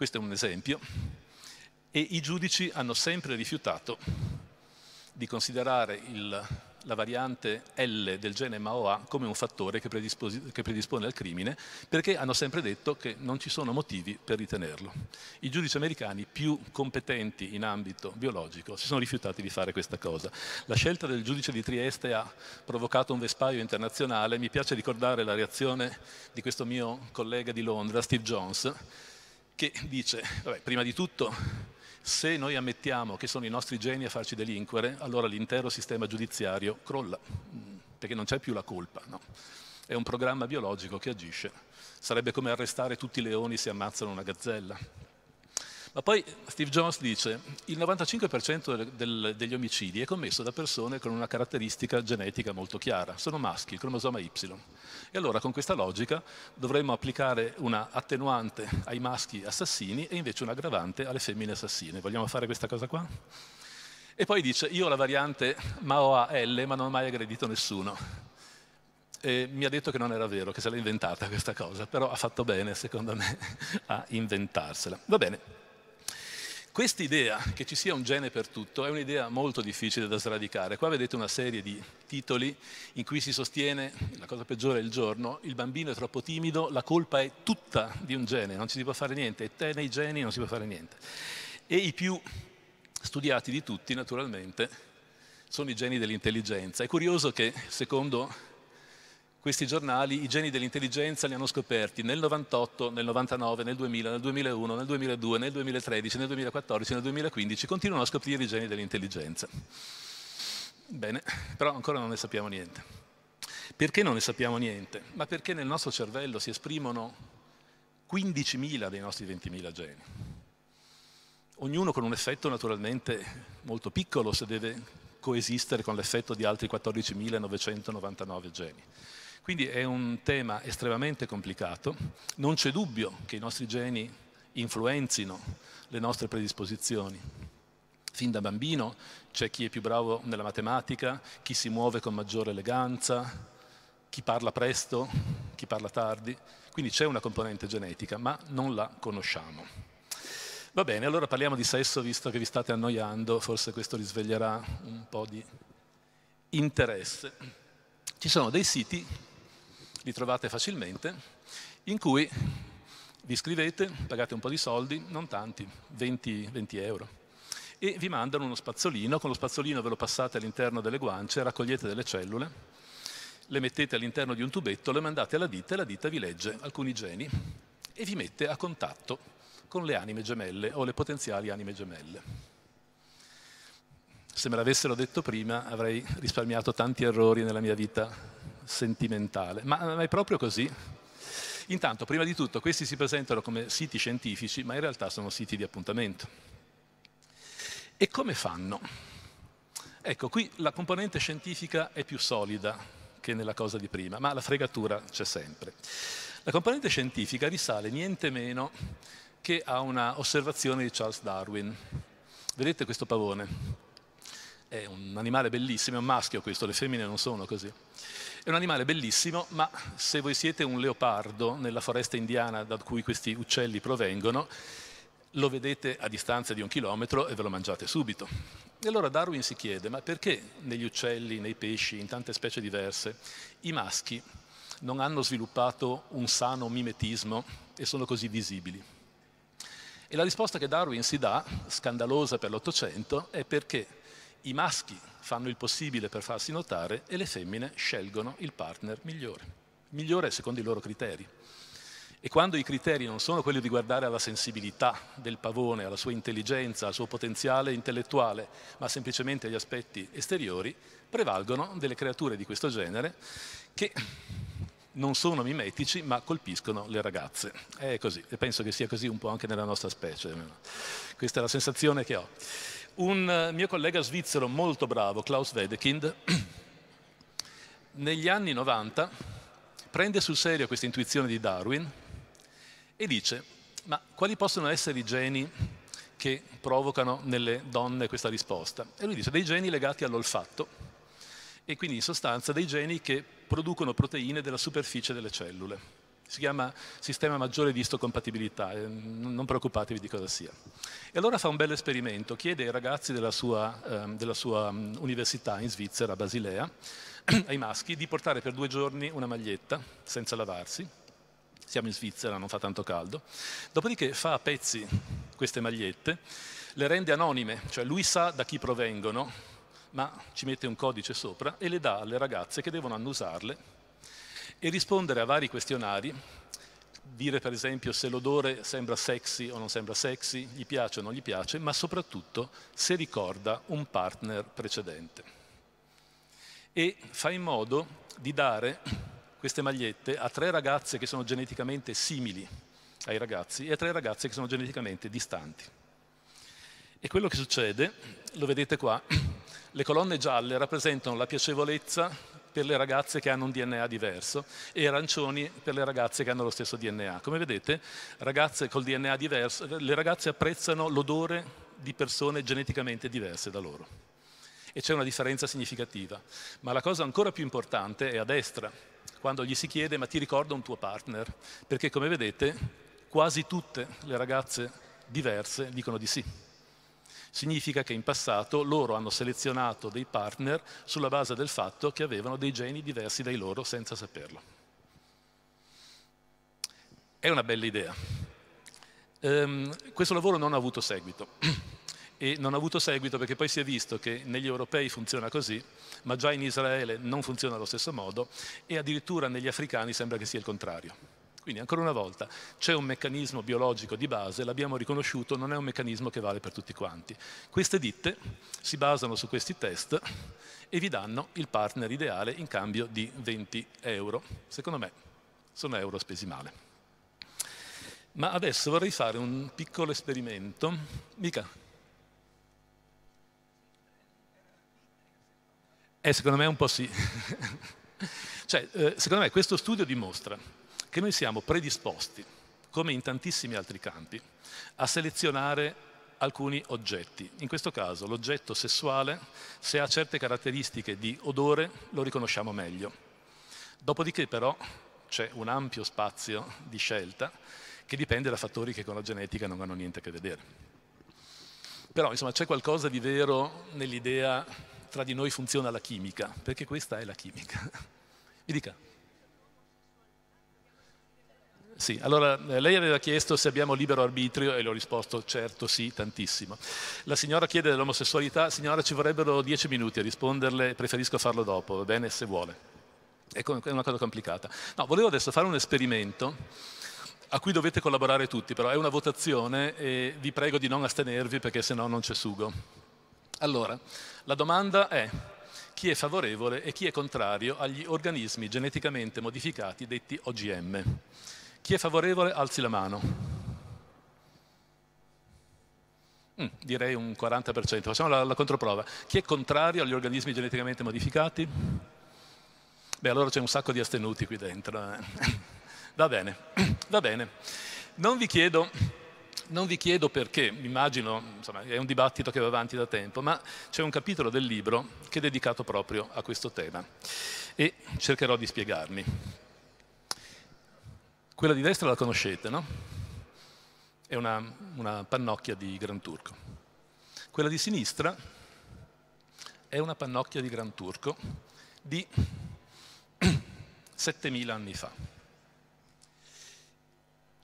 questo è un esempio. E i giudici hanno sempre rifiutato di considerare il, la variante L del gene MAOA come un fattore che, che predispone al crimine, perché hanno sempre detto che non ci sono motivi per ritenerlo. I giudici americani più competenti in ambito biologico si sono rifiutati di fare questa cosa. La scelta del giudice di Trieste ha provocato un vespaio internazionale, mi piace ricordare la reazione di questo mio collega di Londra, Steve Jones, che dice, vabbè, prima di tutto, se noi ammettiamo che sono i nostri geni a farci delinquere, allora l'intero sistema giudiziario crolla, perché non c'è più la colpa. No? È un programma biologico che agisce. Sarebbe come arrestare tutti i leoni se ammazzano una gazzella. Ma poi Steve Jones dice il 95% del, del, degli omicidi è commesso da persone con una caratteristica genetica molto chiara, sono maschi, cromosoma Y. E allora con questa logica dovremmo applicare una attenuante ai maschi assassini e invece un aggravante alle femmine assassine. Vogliamo fare questa cosa qua? E poi dice io ho la variante MAOA-L ma non ho mai aggredito nessuno. E mi ha detto che non era vero, che se l'ha inventata questa cosa, però ha fatto bene, secondo me, a inventarsela. Va bene, Quest'idea che ci sia un gene per tutto è un'idea molto difficile da sradicare. Qua vedete una serie di titoli in cui si sostiene, la cosa peggiore è il giorno, il bambino è troppo timido, la colpa è tutta di un gene, non ci si può fare niente, e te nei geni non si può fare niente. E i più studiati di tutti, naturalmente, sono i geni dell'intelligenza. È curioso che, secondo questi giornali i geni dell'intelligenza li hanno scoperti nel 98, nel 99, nel 2000, nel 2001, nel 2002, nel 2013, nel 2014, nel 2015, continuano a scoprire i geni dell'intelligenza. Bene, però ancora non ne sappiamo niente. Perché non ne sappiamo niente? Ma perché nel nostro cervello si esprimono 15.000 dei nostri 20.000 geni. Ognuno con un effetto naturalmente molto piccolo se deve coesistere con l'effetto di altri 14.999 geni. Quindi è un tema estremamente complicato. Non c'è dubbio che i nostri geni influenzino le nostre predisposizioni. Fin da bambino c'è chi è più bravo nella matematica, chi si muove con maggiore eleganza, chi parla presto, chi parla tardi. Quindi c'è una componente genetica, ma non la conosciamo. Va bene, allora parliamo di sesso, visto che vi state annoiando, forse questo risveglierà un po' di interesse. Ci sono dei siti li trovate facilmente, in cui vi scrivete, pagate un po' di soldi, non tanti, 20, 20 euro, e vi mandano uno spazzolino, con lo spazzolino ve lo passate all'interno delle guance, raccogliete delle cellule, le mettete all'interno di un tubetto, le mandate alla ditta e la ditta vi legge alcuni geni e vi mette a contatto con le anime gemelle o le potenziali anime gemelle. Se me l'avessero detto prima avrei risparmiato tanti errori nella mia vita sentimentale, ma, ma è proprio così. Intanto, prima di tutto, questi si presentano come siti scientifici, ma in realtà sono siti di appuntamento. E come fanno? Ecco, qui la componente scientifica è più solida che nella cosa di prima, ma la fregatura c'è sempre. La componente scientifica risale niente meno che a una osservazione di Charles Darwin. Vedete questo pavone? È un animale bellissimo, è un maschio questo, le femmine non sono così. È un animale bellissimo, ma se voi siete un leopardo nella foresta indiana da cui questi uccelli provengono, lo vedete a distanza di un chilometro e ve lo mangiate subito. E allora Darwin si chiede, ma perché negli uccelli, nei pesci, in tante specie diverse, i maschi non hanno sviluppato un sano mimetismo e sono così visibili? E la risposta che Darwin si dà, scandalosa per l'Ottocento, è perché i maschi fanno il possibile per farsi notare e le femmine scelgono il partner migliore, migliore secondo i loro criteri. E quando i criteri non sono quelli di guardare alla sensibilità del pavone, alla sua intelligenza, al suo potenziale intellettuale, ma semplicemente agli aspetti esteriori, prevalgono delle creature di questo genere che non sono mimetici ma colpiscono le ragazze. È così, e penso che sia così un po' anche nella nostra specie. Questa è la sensazione che ho un eh, mio collega svizzero molto bravo, Klaus Wedekind, negli anni 90 prende sul serio questa intuizione di Darwin e dice ma quali possono essere i geni che provocano nelle donne questa risposta? E lui dice dei geni legati all'olfatto e quindi in sostanza dei geni che producono proteine della superficie delle cellule si chiama sistema maggiore di istocompatibilità, eh, non preoccupatevi di cosa sia. E allora fa un bel esperimento, chiede ai ragazzi della sua, ehm, della sua mm, università in Svizzera, a Basilea, ai maschi, di portare per due giorni una maglietta senza lavarsi, siamo in Svizzera, non fa tanto caldo, dopodiché fa a pezzi queste magliette, le rende anonime, cioè lui sa da chi provengono, ma ci mette un codice sopra e le dà alle ragazze che devono annusarle e rispondere a vari questionari, dire per esempio se l'odore sembra sexy o non sembra sexy, gli piace o non gli piace, ma soprattutto se ricorda un partner precedente. E fa in modo di dare queste magliette a tre ragazze che sono geneticamente simili ai ragazzi e a tre ragazze che sono geneticamente distanti. E quello che succede, lo vedete qua, le colonne gialle rappresentano la piacevolezza per le ragazze che hanno un DNA diverso e arancioni per le ragazze che hanno lo stesso DNA. Come vedete, ragazze col DNA diverso, le ragazze apprezzano l'odore di persone geneticamente diverse da loro. E c'è una differenza significativa. Ma la cosa ancora più importante è a destra, quando gli si chiede ma ti ricorda un tuo partner? Perché come vedete quasi tutte le ragazze diverse dicono di sì. Significa che in passato loro hanno selezionato dei partner sulla base del fatto che avevano dei geni diversi dai loro senza saperlo. È una bella idea. Ehm, questo lavoro non ha avuto seguito. e non ha avuto seguito perché poi si è visto che negli europei funziona così, ma già in Israele non funziona allo stesso modo e addirittura negli africani sembra che sia il contrario. Quindi ancora una volta c'è un meccanismo biologico di base, l'abbiamo riconosciuto, non è un meccanismo che vale per tutti quanti. Queste ditte si basano su questi test e vi danno il partner ideale in cambio di 20 euro. Secondo me sono euro spesi male. Ma adesso vorrei fare un piccolo esperimento. Mica. Eh, secondo me è un po' sì. cioè, eh, secondo me questo studio dimostra che noi siamo predisposti, come in tantissimi altri campi, a selezionare alcuni oggetti. In questo caso l'oggetto sessuale, se ha certe caratteristiche di odore, lo riconosciamo meglio. Dopodiché però c'è un ampio spazio di scelta che dipende da fattori che con la genetica non hanno niente a che vedere. Però insomma c'è qualcosa di vero nell'idea tra di noi funziona la chimica, perché questa è la chimica. Mi dica. Sì, allora eh, lei aveva chiesto se abbiamo libero arbitrio e le ho risposto certo sì, tantissimo. La signora chiede dell'omosessualità, signora ci vorrebbero dieci minuti a risponderle, preferisco farlo dopo, va bene se vuole. È una cosa complicata. No, volevo adesso fare un esperimento a cui dovete collaborare tutti, però è una votazione e vi prego di non astenervi perché sennò non c'è sugo. Allora, la domanda è chi è favorevole e chi è contrario agli organismi geneticamente modificati detti OGM. Chi è favorevole alzi la mano. Mm, direi un 40%. Facciamo la, la controprova. Chi è contrario agli organismi geneticamente modificati? Beh, allora c'è un sacco di astenuti qui dentro. Eh. va bene, va bene. Non vi chiedo non vi chiedo perché, immagino, insomma, è un dibattito che va avanti da tempo, ma c'è un capitolo del libro che è dedicato proprio a questo tema e cercherò di spiegarmi. Quella di destra la conoscete, no? È una, una pannocchia di Gran Turco. Quella di sinistra è una pannocchia di Gran Turco di 7000 anni fa.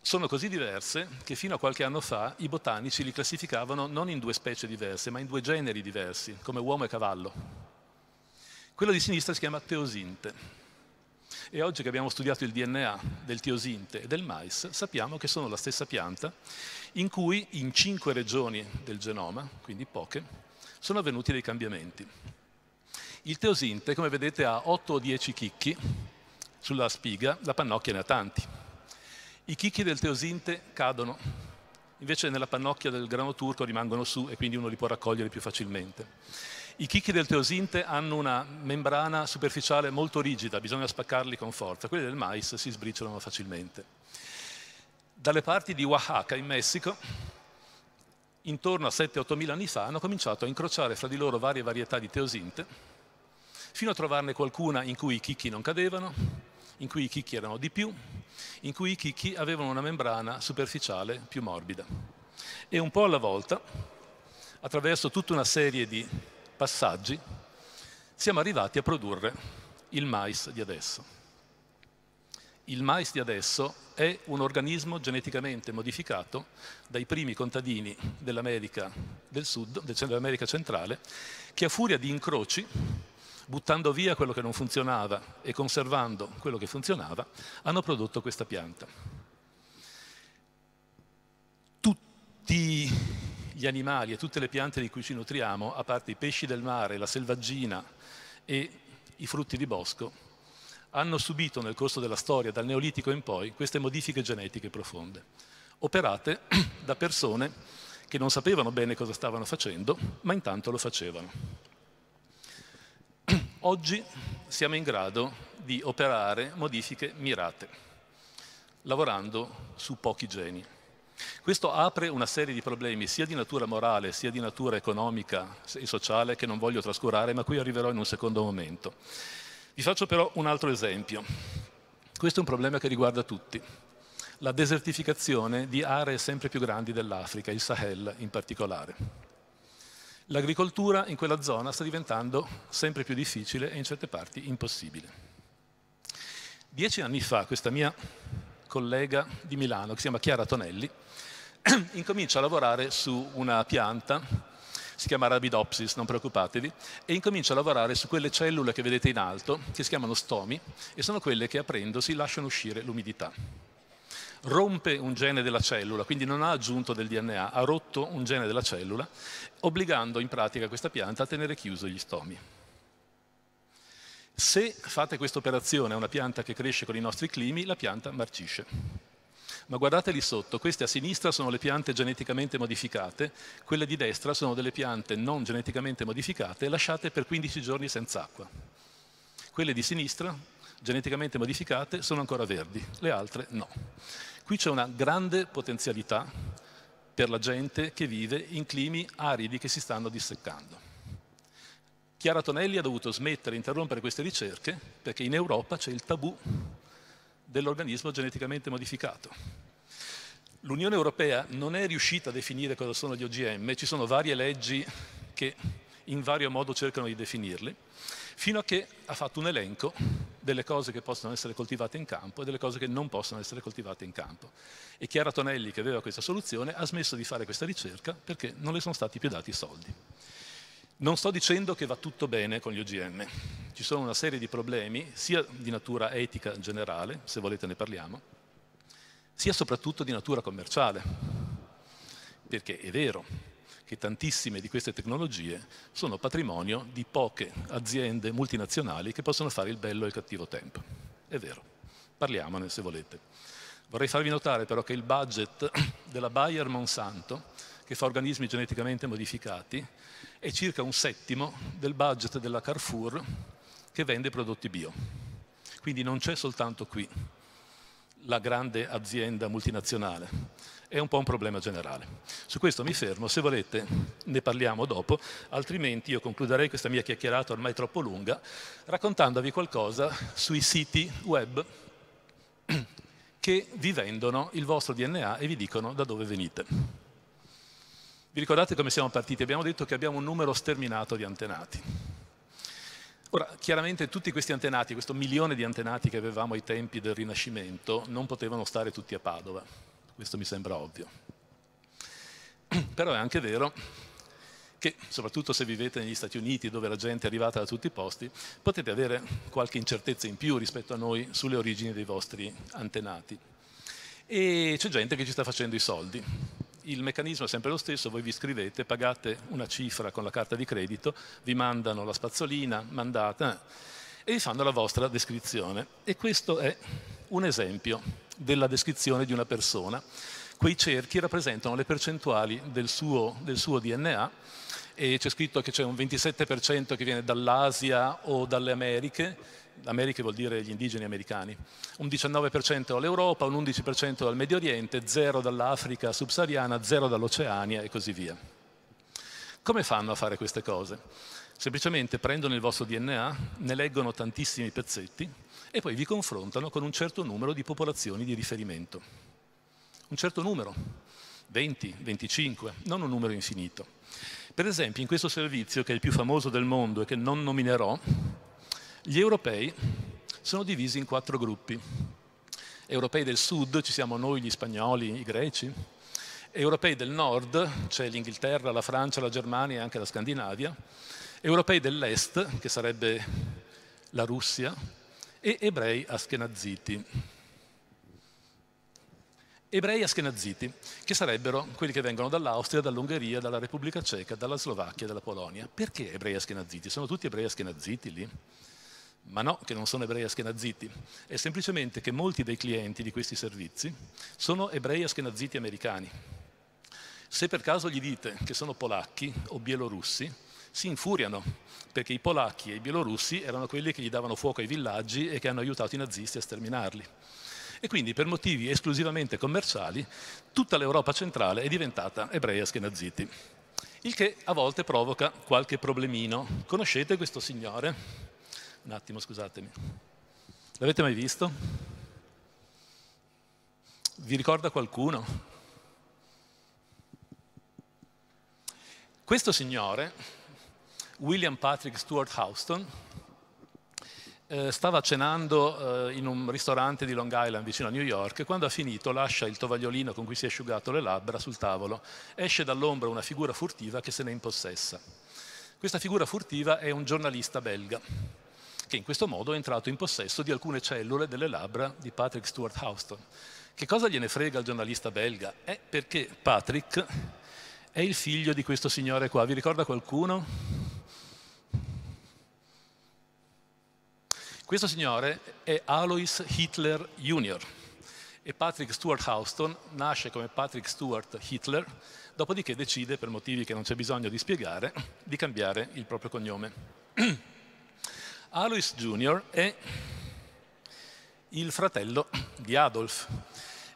Sono così diverse che fino a qualche anno fa i botanici li classificavano non in due specie diverse, ma in due generi diversi, come uomo e cavallo. Quella di sinistra si chiama teosinte, e oggi che abbiamo studiato il DNA del tiosinte e del mais, sappiamo che sono la stessa pianta in cui in cinque regioni del genoma, quindi poche, sono avvenuti dei cambiamenti. Il teosinte, come vedete, ha 8 o 10 chicchi sulla spiga, la pannocchia ne ha tanti. I chicchi del teosinte cadono, invece nella pannocchia del grano turco rimangono su e quindi uno li può raccogliere più facilmente. I chicchi del teosinte hanno una membrana superficiale molto rigida, bisogna spaccarli con forza, quelli del mais si sbriciolano facilmente. Dalle parti di Oaxaca, in Messico, intorno a 7-8 mila anni fa, hanno cominciato a incrociare fra di loro varie varietà di teosinte, fino a trovarne qualcuna in cui i chicchi non cadevano, in cui i chicchi erano di più, in cui i chicchi avevano una membrana superficiale più morbida. E un po' alla volta, attraverso tutta una serie di passaggi, siamo arrivati a produrre il mais di adesso. Il mais di adesso è un organismo geneticamente modificato dai primi contadini dell'America del Sud, dell'America centrale, che a furia di incroci, buttando via quello che non funzionava e conservando quello che funzionava, hanno prodotto questa pianta. Tutti gli animali e tutte le piante di cui ci nutriamo, a parte i pesci del mare, la selvaggina e i frutti di bosco, hanno subito nel corso della storia, dal Neolitico in poi, queste modifiche genetiche profonde, operate da persone che non sapevano bene cosa stavano facendo, ma intanto lo facevano. Oggi siamo in grado di operare modifiche mirate, lavorando su pochi geni. Questo apre una serie di problemi sia di natura morale sia di natura economica e sociale che non voglio trascurare, ma qui arriverò in un secondo momento. Vi faccio però un altro esempio. Questo è un problema che riguarda tutti. La desertificazione di aree sempre più grandi dell'Africa, il Sahel in particolare. L'agricoltura in quella zona sta diventando sempre più difficile e in certe parti impossibile. Dieci anni fa questa mia collega di Milano, che si chiama Chiara Tonelli, incomincia a lavorare su una pianta, si chiama Rabidopsis, non preoccupatevi, e incomincia a lavorare su quelle cellule che vedete in alto, che si chiamano stomi, e sono quelle che aprendosi lasciano uscire l'umidità. Rompe un gene della cellula, quindi non ha aggiunto del DNA, ha rotto un gene della cellula, obbligando in pratica questa pianta a tenere chiuso gli stomi. Se fate questa operazione a una pianta che cresce con i nostri climi, la pianta marcisce ma guardate lì sotto, queste a sinistra sono le piante geneticamente modificate, quelle di destra sono delle piante non geneticamente modificate lasciate per 15 giorni senza acqua. Quelle di sinistra, geneticamente modificate, sono ancora verdi, le altre no. Qui c'è una grande potenzialità per la gente che vive in climi aridi che si stanno disseccando. Chiara Tonelli ha dovuto smettere e interrompere queste ricerche perché in Europa c'è il tabù dell'organismo geneticamente modificato. L'Unione Europea non è riuscita a definire cosa sono gli OGM, ci sono varie leggi che in vario modo cercano di definirli, fino a che ha fatto un elenco delle cose che possono essere coltivate in campo e delle cose che non possono essere coltivate in campo. E Chiara Tonelli, che aveva questa soluzione, ha smesso di fare questa ricerca perché non le sono stati più dati i soldi. Non sto dicendo che va tutto bene con gli OGM, ci sono una serie di problemi, sia di natura etica generale, se volete ne parliamo, sia soprattutto di natura commerciale, perché è vero che tantissime di queste tecnologie sono patrimonio di poche aziende multinazionali che possono fare il bello e il cattivo tempo. È vero, parliamone se volete. Vorrei farvi notare però che il budget della Bayer Monsanto, che fa organismi geneticamente modificati, è circa un settimo del budget della Carrefour che vende prodotti bio. Quindi non c'è soltanto qui la grande azienda multinazionale, è un po' un problema generale. Su questo mi fermo, se volete ne parliamo dopo, altrimenti io concluderei questa mia chiacchierata ormai troppo lunga raccontandovi qualcosa sui siti web che vi vendono il vostro DNA e vi dicono da dove venite. Vi ricordate come siamo partiti? Abbiamo detto che abbiamo un numero sterminato di antenati. Ora, chiaramente tutti questi antenati, questo milione di antenati che avevamo ai tempi del Rinascimento, non potevano stare tutti a Padova, questo mi sembra ovvio. Però è anche vero che, soprattutto se vivete negli Stati Uniti, dove la gente è arrivata da tutti i posti, potete avere qualche incertezza in più rispetto a noi sulle origini dei vostri antenati. E c'è gente che ci sta facendo i soldi, il meccanismo è sempre lo stesso, voi vi scrivete, pagate una cifra con la carta di credito, vi mandano la spazzolina, mandate eh, e vi fanno la vostra descrizione. E questo è un esempio della descrizione di una persona. Quei cerchi rappresentano le percentuali del suo, del suo DNA e c'è scritto che c'è un 27% che viene dall'Asia o dalle Americhe, America vuol dire gli indigeni americani, un 19% all'Europa, un 11% al Medio Oriente, 0 dall'Africa subsahariana, 0 dall'Oceania e così via. Come fanno a fare queste cose? Semplicemente prendono il vostro DNA, ne leggono tantissimi pezzetti e poi vi confrontano con un certo numero di popolazioni di riferimento. Un certo numero, 20, 25, non un numero infinito. Per esempio, in questo servizio, che è il più famoso del mondo e che non nominerò, gli europei sono divisi in quattro gruppi. Europei del sud, ci siamo noi, gli spagnoli, i greci. Europei del nord, c'è l'Inghilterra, la Francia, la Germania e anche la Scandinavia. Europei dell'est, che sarebbe la Russia, e ebrei aschenaziti. Ebrei aschenaziti, che sarebbero quelli che vengono dall'Austria, dall'Ungheria, dalla Repubblica Ceca, dalla Slovacchia, dalla Polonia. Perché ebrei aschenaziti? Sono tutti ebrei aschenaziti lì? ma no, che non sono ebrei askenazziti, è semplicemente che molti dei clienti di questi servizi sono ebrei askenazziti americani. Se per caso gli dite che sono polacchi o bielorussi, si infuriano, perché i polacchi e i bielorussi erano quelli che gli davano fuoco ai villaggi e che hanno aiutato i nazisti a sterminarli. E quindi per motivi esclusivamente commerciali tutta l'Europa centrale è diventata ebrea askenazziti, il che a volte provoca qualche problemino. Conoscete questo signore? Un attimo, scusatemi. L'avete mai visto? Vi ricorda qualcuno? Questo signore, William Patrick Stuart Houston, eh, stava cenando eh, in un ristorante di Long Island vicino a New York e quando ha finito lascia il tovagliolino con cui si è asciugato le labbra sul tavolo. Esce dall'ombra una figura furtiva che se ne impossessa. Questa figura furtiva è un giornalista belga che in questo modo è entrato in possesso di alcune cellule delle labbra di Patrick Stuart Houston. Che cosa gliene frega al giornalista belga? È perché Patrick è il figlio di questo signore qua. Vi ricorda qualcuno? Questo signore è Alois Hitler Jr. e Patrick Stuart Houston nasce come Patrick Stuart Hitler, dopodiché decide, per motivi che non c'è bisogno di spiegare, di cambiare il proprio cognome. Alois Jr. è il fratello di Adolf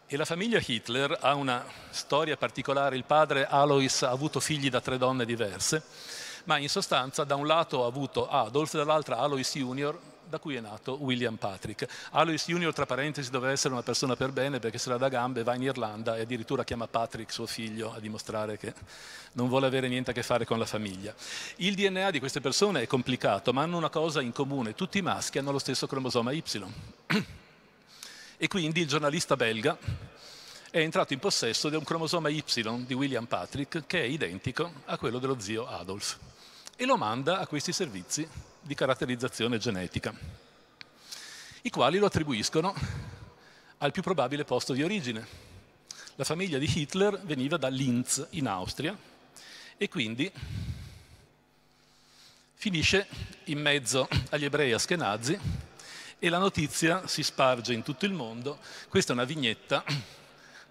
e la famiglia Hitler ha una storia particolare. Il padre Alois ha avuto figli da tre donne diverse, ma in sostanza da un lato ha avuto Adolf, dall'altra Alois Jr., da cui è nato William Patrick. Alois Junior, tra parentesi, doveva essere una persona per bene perché se la dà gambe, va in Irlanda e addirittura chiama Patrick suo figlio a dimostrare che non vuole avere niente a che fare con la famiglia. Il DNA di queste persone è complicato, ma hanno una cosa in comune, tutti i maschi hanno lo stesso cromosoma Y. E quindi il giornalista belga è entrato in possesso di un cromosoma Y di William Patrick che è identico a quello dello zio Adolf e lo manda a questi servizi di caratterizzazione genetica, i quali lo attribuiscono al più probabile posto di origine. La famiglia di Hitler veniva da Linz in Austria e quindi finisce in mezzo agli ebrei aschenazi e la notizia si sparge in tutto il mondo. Questa è una vignetta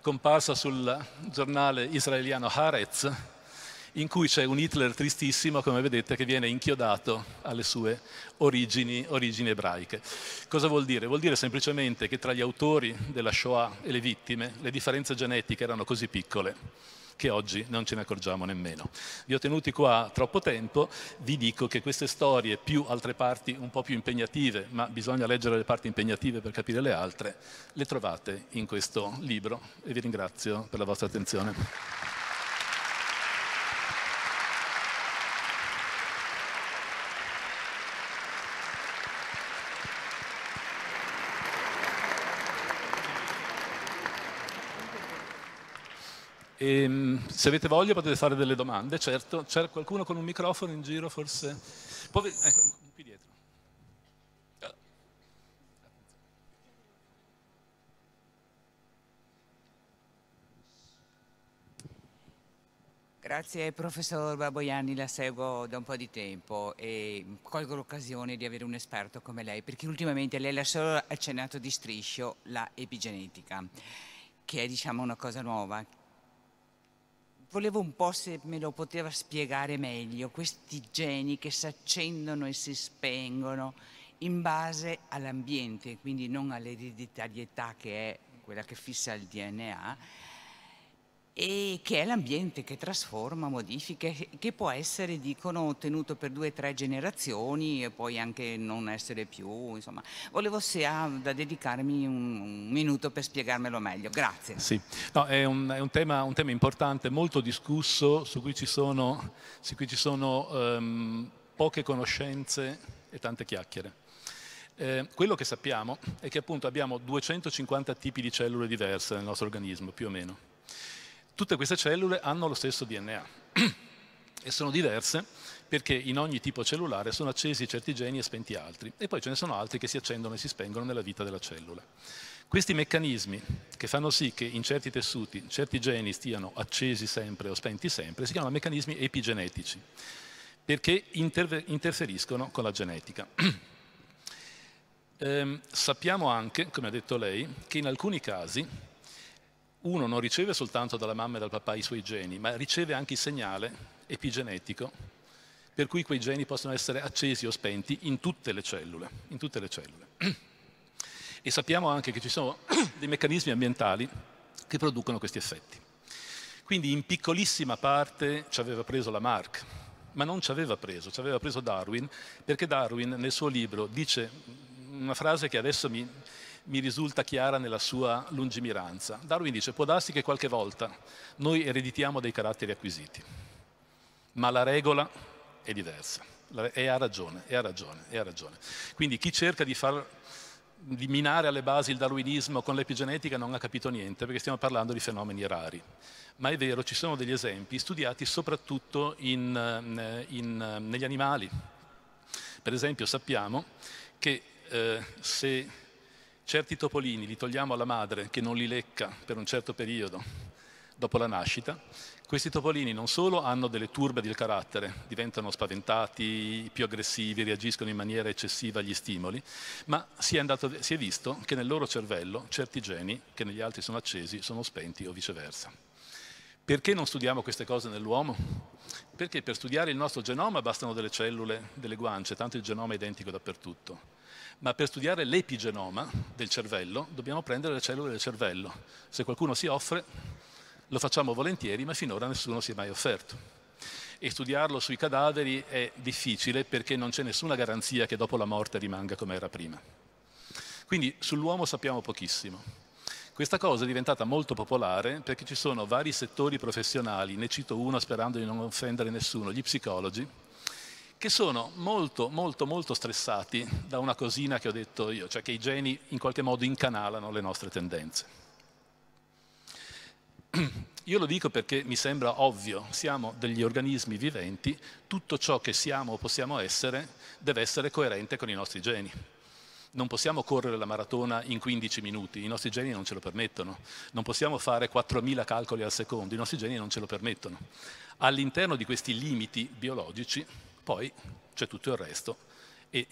comparsa sul giornale israeliano Haaretz in cui c'è un Hitler tristissimo, come vedete, che viene inchiodato alle sue origini, origini ebraiche. Cosa vuol dire? Vuol dire semplicemente che tra gli autori della Shoah e le vittime le differenze genetiche erano così piccole che oggi non ce ne accorgiamo nemmeno. Vi ho tenuti qua troppo tempo, vi dico che queste storie, più altre parti un po' più impegnative, ma bisogna leggere le parti impegnative per capire le altre, le trovate in questo libro e vi ringrazio per la vostra attenzione. E, ehm, se avete voglia potete fare delle domande, certo. C'è qualcuno con un microfono in giro forse? Poi, ecco, qui dietro. Grazie professor Baboiani, la seguo da un po' di tempo e colgo l'occasione di avere un esperto come lei perché ultimamente lei ha solo accennato di striscio la epigenetica che è diciamo una cosa nuova Volevo un po' se me lo poteva spiegare meglio, questi geni che si accendono e si spengono in base all'ambiente, quindi non all'ereditarietà che è quella che fissa il DNA, e che è l'ambiente che trasforma, modifica, che può essere, dicono, tenuto per due o tre generazioni e poi anche non essere più, insomma. Volevo se ha da dedicarmi un, un minuto per spiegarmelo meglio, grazie. Sì, no, è, un, è un, tema, un, tema, importante, molto discusso, su cui ci sono, cui ci sono um, poche conoscenze e tante chiacchiere. Eh, quello che sappiamo è che appunto abbiamo 250 tipi di cellule diverse nel nostro organismo, più o meno. Tutte queste cellule hanno lo stesso DNA e sono diverse perché in ogni tipo cellulare sono accesi certi geni e spenti altri e poi ce ne sono altri che si accendono e si spengono nella vita della cellula. Questi meccanismi che fanno sì che in certi tessuti certi geni stiano accesi sempre o spenti sempre si chiamano meccanismi epigenetici perché interferiscono con la genetica. Eh, sappiamo anche, come ha detto lei, che in alcuni casi uno non riceve soltanto dalla mamma e dal papà i suoi geni, ma riceve anche il segnale epigenetico per cui quei geni possono essere accesi o spenti in tutte le cellule. Tutte le cellule. E sappiamo anche che ci sono dei meccanismi ambientali che producono questi effetti. Quindi in piccolissima parte ci aveva preso Lamarck, ma non ci aveva preso, ci aveva preso Darwin, perché Darwin nel suo libro dice una frase che adesso mi, mi risulta chiara nella sua lungimiranza. Darwin dice, può darsi che qualche volta noi ereditiamo dei caratteri acquisiti, ma la regola è diversa. E ha ragione, e ha ragione, e ha ragione. Quindi chi cerca di, far, di minare alle basi il darwinismo con l'epigenetica non ha capito niente, perché stiamo parlando di fenomeni rari. Ma è vero, ci sono degli esempi studiati soprattutto in, eh, in, eh, negli animali. Per esempio sappiamo che eh, se Certi topolini li togliamo alla madre che non li lecca per un certo periodo dopo la nascita. Questi topolini non solo hanno delle turbe del carattere, diventano spaventati, più aggressivi, reagiscono in maniera eccessiva agli stimoli, ma si è, andato, si è visto che nel loro cervello certi geni che negli altri sono accesi sono spenti o viceversa. Perché non studiamo queste cose nell'uomo? Perché per studiare il nostro genoma bastano delle cellule, delle guance, tanto il genoma è identico dappertutto ma per studiare l'epigenoma del cervello dobbiamo prendere le cellule del cervello. Se qualcuno si offre, lo facciamo volentieri, ma finora nessuno si è mai offerto. E studiarlo sui cadaveri è difficile perché non c'è nessuna garanzia che dopo la morte rimanga come era prima. Quindi sull'uomo sappiamo pochissimo. Questa cosa è diventata molto popolare perché ci sono vari settori professionali, ne cito uno sperando di non offendere nessuno, gli psicologi, che sono molto, molto, molto stressati da una cosina che ho detto io, cioè che i geni in qualche modo incanalano le nostre tendenze. Io lo dico perché mi sembra ovvio, siamo degli organismi viventi, tutto ciò che siamo o possiamo essere deve essere coerente con i nostri geni. Non possiamo correre la maratona in 15 minuti, i nostri geni non ce lo permettono. Non possiamo fare 4.000 calcoli al secondo, i nostri geni non ce lo permettono. All'interno di questi limiti biologici poi c'è tutto il resto e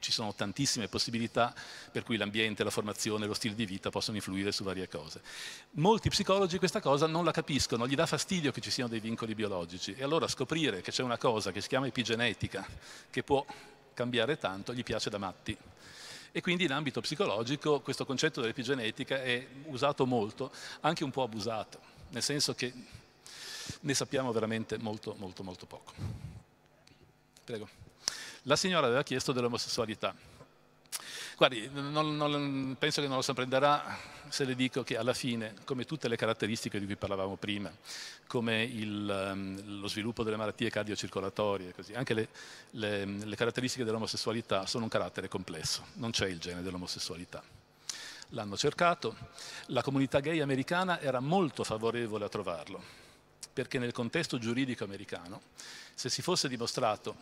ci sono tantissime possibilità per cui l'ambiente, la formazione, lo stile di vita possono influire su varie cose. Molti psicologi questa cosa non la capiscono, gli dà fastidio che ci siano dei vincoli biologici e allora scoprire che c'è una cosa che si chiama epigenetica, che può cambiare tanto, gli piace da matti. E quindi in ambito psicologico questo concetto dell'epigenetica è usato molto, anche un po' abusato, nel senso che ne sappiamo veramente molto, molto, molto poco. Prego. La signora aveva chiesto dell'omosessualità. Guardi, non, non, penso che non lo sorprenderà se le dico che alla fine, come tutte le caratteristiche di cui parlavamo prima, come il, ehm, lo sviluppo delle malattie cardiocircolatorie, così, anche le, le, le caratteristiche dell'omosessualità sono un carattere complesso, non c'è il gene dell'omosessualità l'hanno cercato, la comunità gay americana era molto favorevole a trovarlo, perché nel contesto giuridico americano, se si fosse dimostrato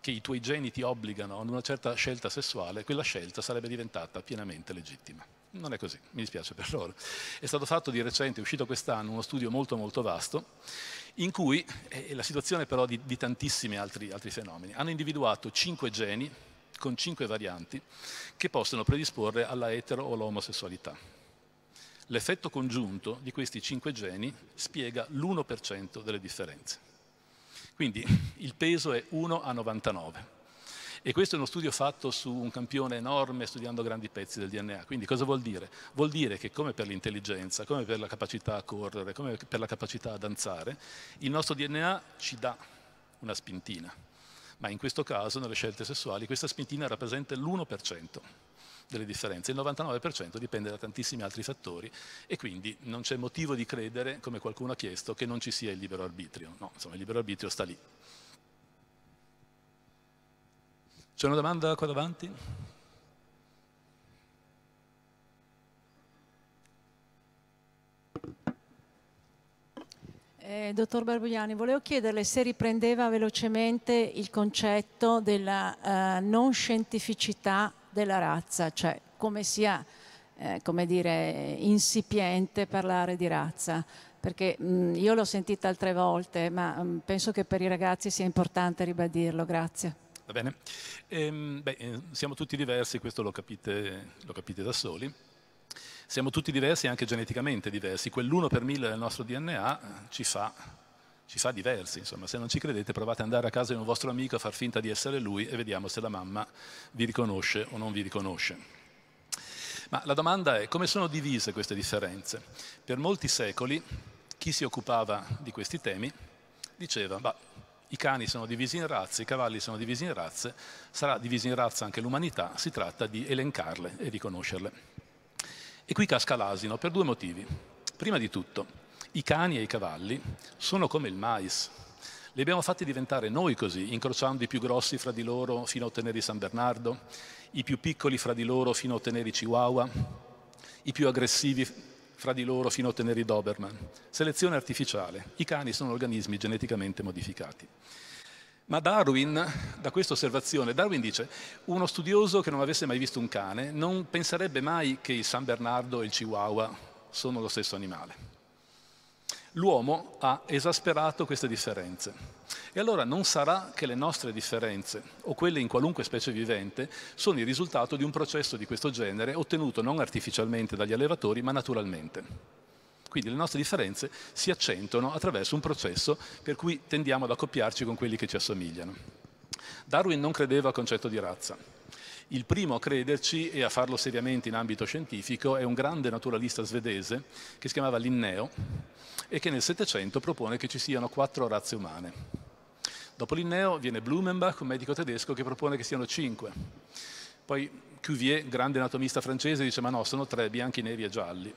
che i tuoi geni ti obbligano ad una certa scelta sessuale, quella scelta sarebbe diventata pienamente legittima. Non è così, mi dispiace per loro. È stato fatto di recente, è uscito quest'anno, uno studio molto molto vasto, in cui, è eh, la situazione però di, di tantissimi altri, altri fenomeni, hanno individuato cinque geni con cinque varianti che possono predisporre alla etero o all'omosessualità. L'effetto congiunto di questi cinque geni spiega l'1% delle differenze. Quindi il peso è 1 a 99. E questo è uno studio fatto su un campione enorme studiando grandi pezzi del DNA. Quindi cosa vuol dire? Vuol dire che come per l'intelligenza, come per la capacità a correre, come per la capacità a danzare, il nostro DNA ci dà una spintina. Ma in questo caso, nelle scelte sessuali, questa spintina rappresenta l'1% delle differenze. Il 99% dipende da tantissimi altri fattori e quindi non c'è motivo di credere, come qualcuno ha chiesto, che non ci sia il libero arbitrio. No, insomma, il libero arbitrio sta lì. C'è una domanda qua davanti? Eh, dottor Barbugliani, volevo chiederle se riprendeva velocemente il concetto della eh, non scientificità della razza, cioè come sia eh, come dire, insipiente parlare di razza, perché mh, mm, io l'ho sentita altre volte, ma mh, mm, penso che per i ragazzi sia importante ribadirlo. Grazie. Va bene, ehm, beh, eh, siamo tutti diversi, questo lo capite, lo capite da soli. Siamo tutti diversi, anche geneticamente diversi. Quell'uno per mille del nostro DNA eh, ci fa ci fa diversi, insomma, se non ci credete provate ad andare a casa di un vostro amico a far finta di essere lui e vediamo se la mamma vi riconosce o non vi riconosce. Ma la domanda è come sono divise queste differenze? Per molti secoli chi si occupava di questi temi diceva, bah, i cani sono divisi in razze, i cavalli sono divisi in razze, sarà divisa in razza anche l'umanità, si tratta di elencarle e riconoscerle. E qui casca l'asino per due motivi. Prima di tutto, i cani e i cavalli sono come il mais. Li abbiamo fatti diventare noi così, incrociando i più grossi fra di loro fino a ottenere i San Bernardo, i più piccoli fra di loro fino a ottenere i Chihuahua, i più aggressivi fra di loro fino a ottenere i Doberman. Selezione artificiale. I cani sono organismi geneticamente modificati. Ma Darwin, da questa osservazione, Darwin dice, uno studioso che non avesse mai visto un cane non penserebbe mai che il San Bernardo e il Chihuahua sono lo stesso animale l'uomo ha esasperato queste differenze. E allora non sarà che le nostre differenze, o quelle in qualunque specie vivente, sono il risultato di un processo di questo genere ottenuto non artificialmente dagli allevatori, ma naturalmente. Quindi le nostre differenze si accentuano attraverso un processo per cui tendiamo ad accoppiarci con quelli che ci assomigliano. Darwin non credeva al concetto di razza, il primo a crederci e a farlo seriamente in ambito scientifico è un grande naturalista svedese che si chiamava Linneo e che nel Settecento propone che ci siano quattro razze umane. Dopo Linneo viene Blumenbach, un medico tedesco, che propone che siano cinque. Poi Cuvier, grande anatomista francese, dice ma no, sono tre, bianchi, neri e gialli.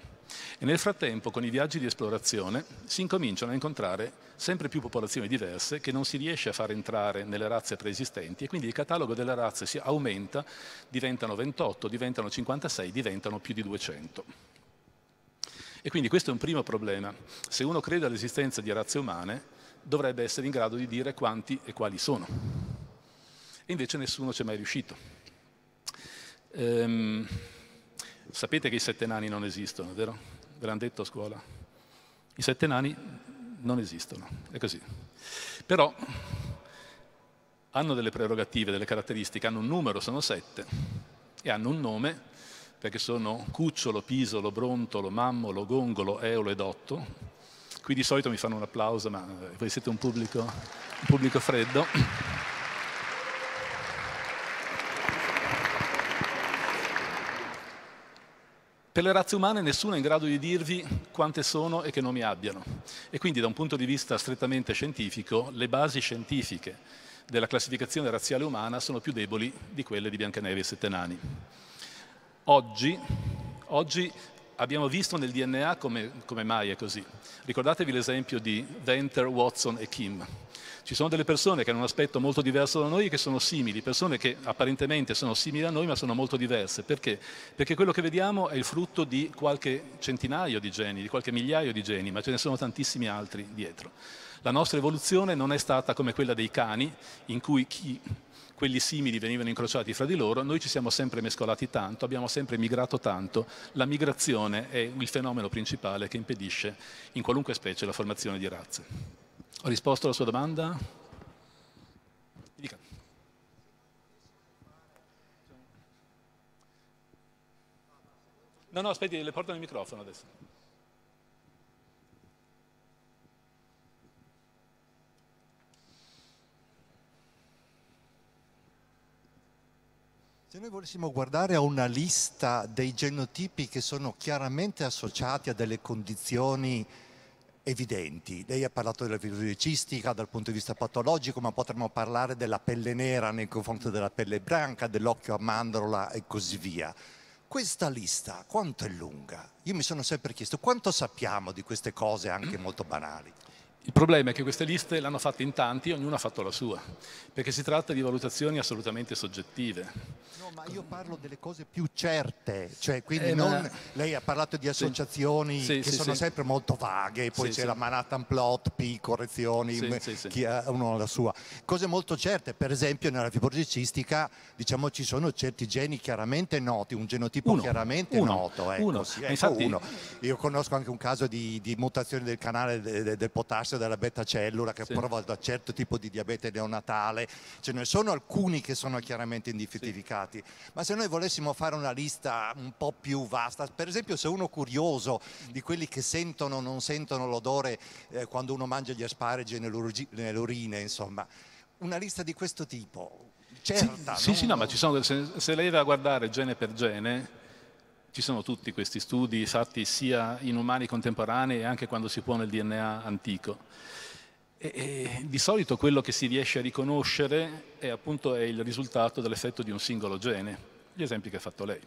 E nel frattempo, con i viaggi di esplorazione, si incominciano a incontrare sempre più popolazioni diverse che non si riesce a far entrare nelle razze preesistenti e quindi il catalogo delle razze si aumenta, diventano 28, diventano 56, diventano più di 200. E quindi questo è un primo problema. Se uno crede all'esistenza di razze umane, dovrebbe essere in grado di dire quanti e quali sono. E invece nessuno ci è mai riuscito. Ehm, sapete che i sette nani non esistono, vero? Ve l'hanno detto a scuola. I sette nani non esistono, è così. Però hanno delle prerogative, delle caratteristiche, hanno un numero, sono sette, e hanno un nome, perché sono Cucciolo, Pisolo, Brontolo, Mammolo, Gongolo, Eolo e Dotto. Qui di solito mi fanno un applauso, ma voi siete un pubblico, un pubblico freddo. Per le razze umane nessuno è in grado di dirvi quante sono e che nomi abbiano. E quindi da un punto di vista strettamente scientifico, le basi scientifiche della classificazione razziale umana sono più deboli di quelle di Biancaneve e Sette Nani. Oggi, oggi abbiamo visto nel DNA come, come mai è così. Ricordatevi l'esempio di Venter, Watson e Kim ci sono delle persone che hanno un aspetto molto diverso da noi e che sono simili, persone che apparentemente sono simili a noi ma sono molto diverse. Perché? Perché quello che vediamo è il frutto di qualche centinaio di geni, di qualche migliaio di geni, ma ce ne sono tantissimi altri dietro. La nostra evoluzione non è stata come quella dei cani, in cui chi quelli simili venivano incrociati fra di loro, noi ci siamo sempre mescolati tanto, abbiamo sempre migrato tanto, la migrazione è il fenomeno principale che impedisce in qualunque specie la formazione di razze. Ho risposto alla sua domanda? Dica. No, no, aspetti, le porto il microfono adesso. Se noi volessimo guardare a una lista dei genotipi che sono chiaramente associati a delle condizioni evidenti. Lei ha parlato della virus dal punto di vista patologico, ma potremmo parlare della pelle nera nei confronti della pelle bianca, dell'occhio a mandorla e così via. Questa lista quanto è lunga? Io mi sono sempre chiesto quanto sappiamo di queste cose anche molto banali. Il problema è che queste liste l'hanno fatte in tanti, ognuno ha fatto la sua, perché si tratta di valutazioni assolutamente soggettive. No, ma io parlo delle cose più certe, cioè quindi eh, non... Ma... Lei ha parlato di associazioni sì, che sì, sono sì. sempre molto vaghe, poi c'è la Manhattan Plot, P, correzioni, chi ha uno la sua. Cose molto certe, per esempio nella fibrosicistica diciamo ci sono certi geni chiaramente noti, un genotipo uno. chiaramente uno. noto. Ecco, uno. Ecco, Infatti... uno. Io conosco anche un caso di, di mutazione del canale del, del potassio all'inizio della beta cellula che sì. prova da certo tipo di diabete neonatale, ce ne sono alcuni che sono chiaramente indificati, sì. ma se noi volessimo fare una lista un po' più vasta, per esempio se uno curioso di quelli che sentono o non sentono l'odore eh, quando uno mangia gli asparagi nell'urina, insomma, una lista di questo tipo, certa. Sì, non, sì, sì, no, ma ci sono, se, se lei va a guardare gene per gene, ci sono tutti questi studi fatti sia in umani contemporanei e anche quando si pone il DNA antico. E, e, di solito quello che si riesce a riconoscere è appunto è il risultato dell'effetto di un singolo gene, gli esempi che ha fatto lei.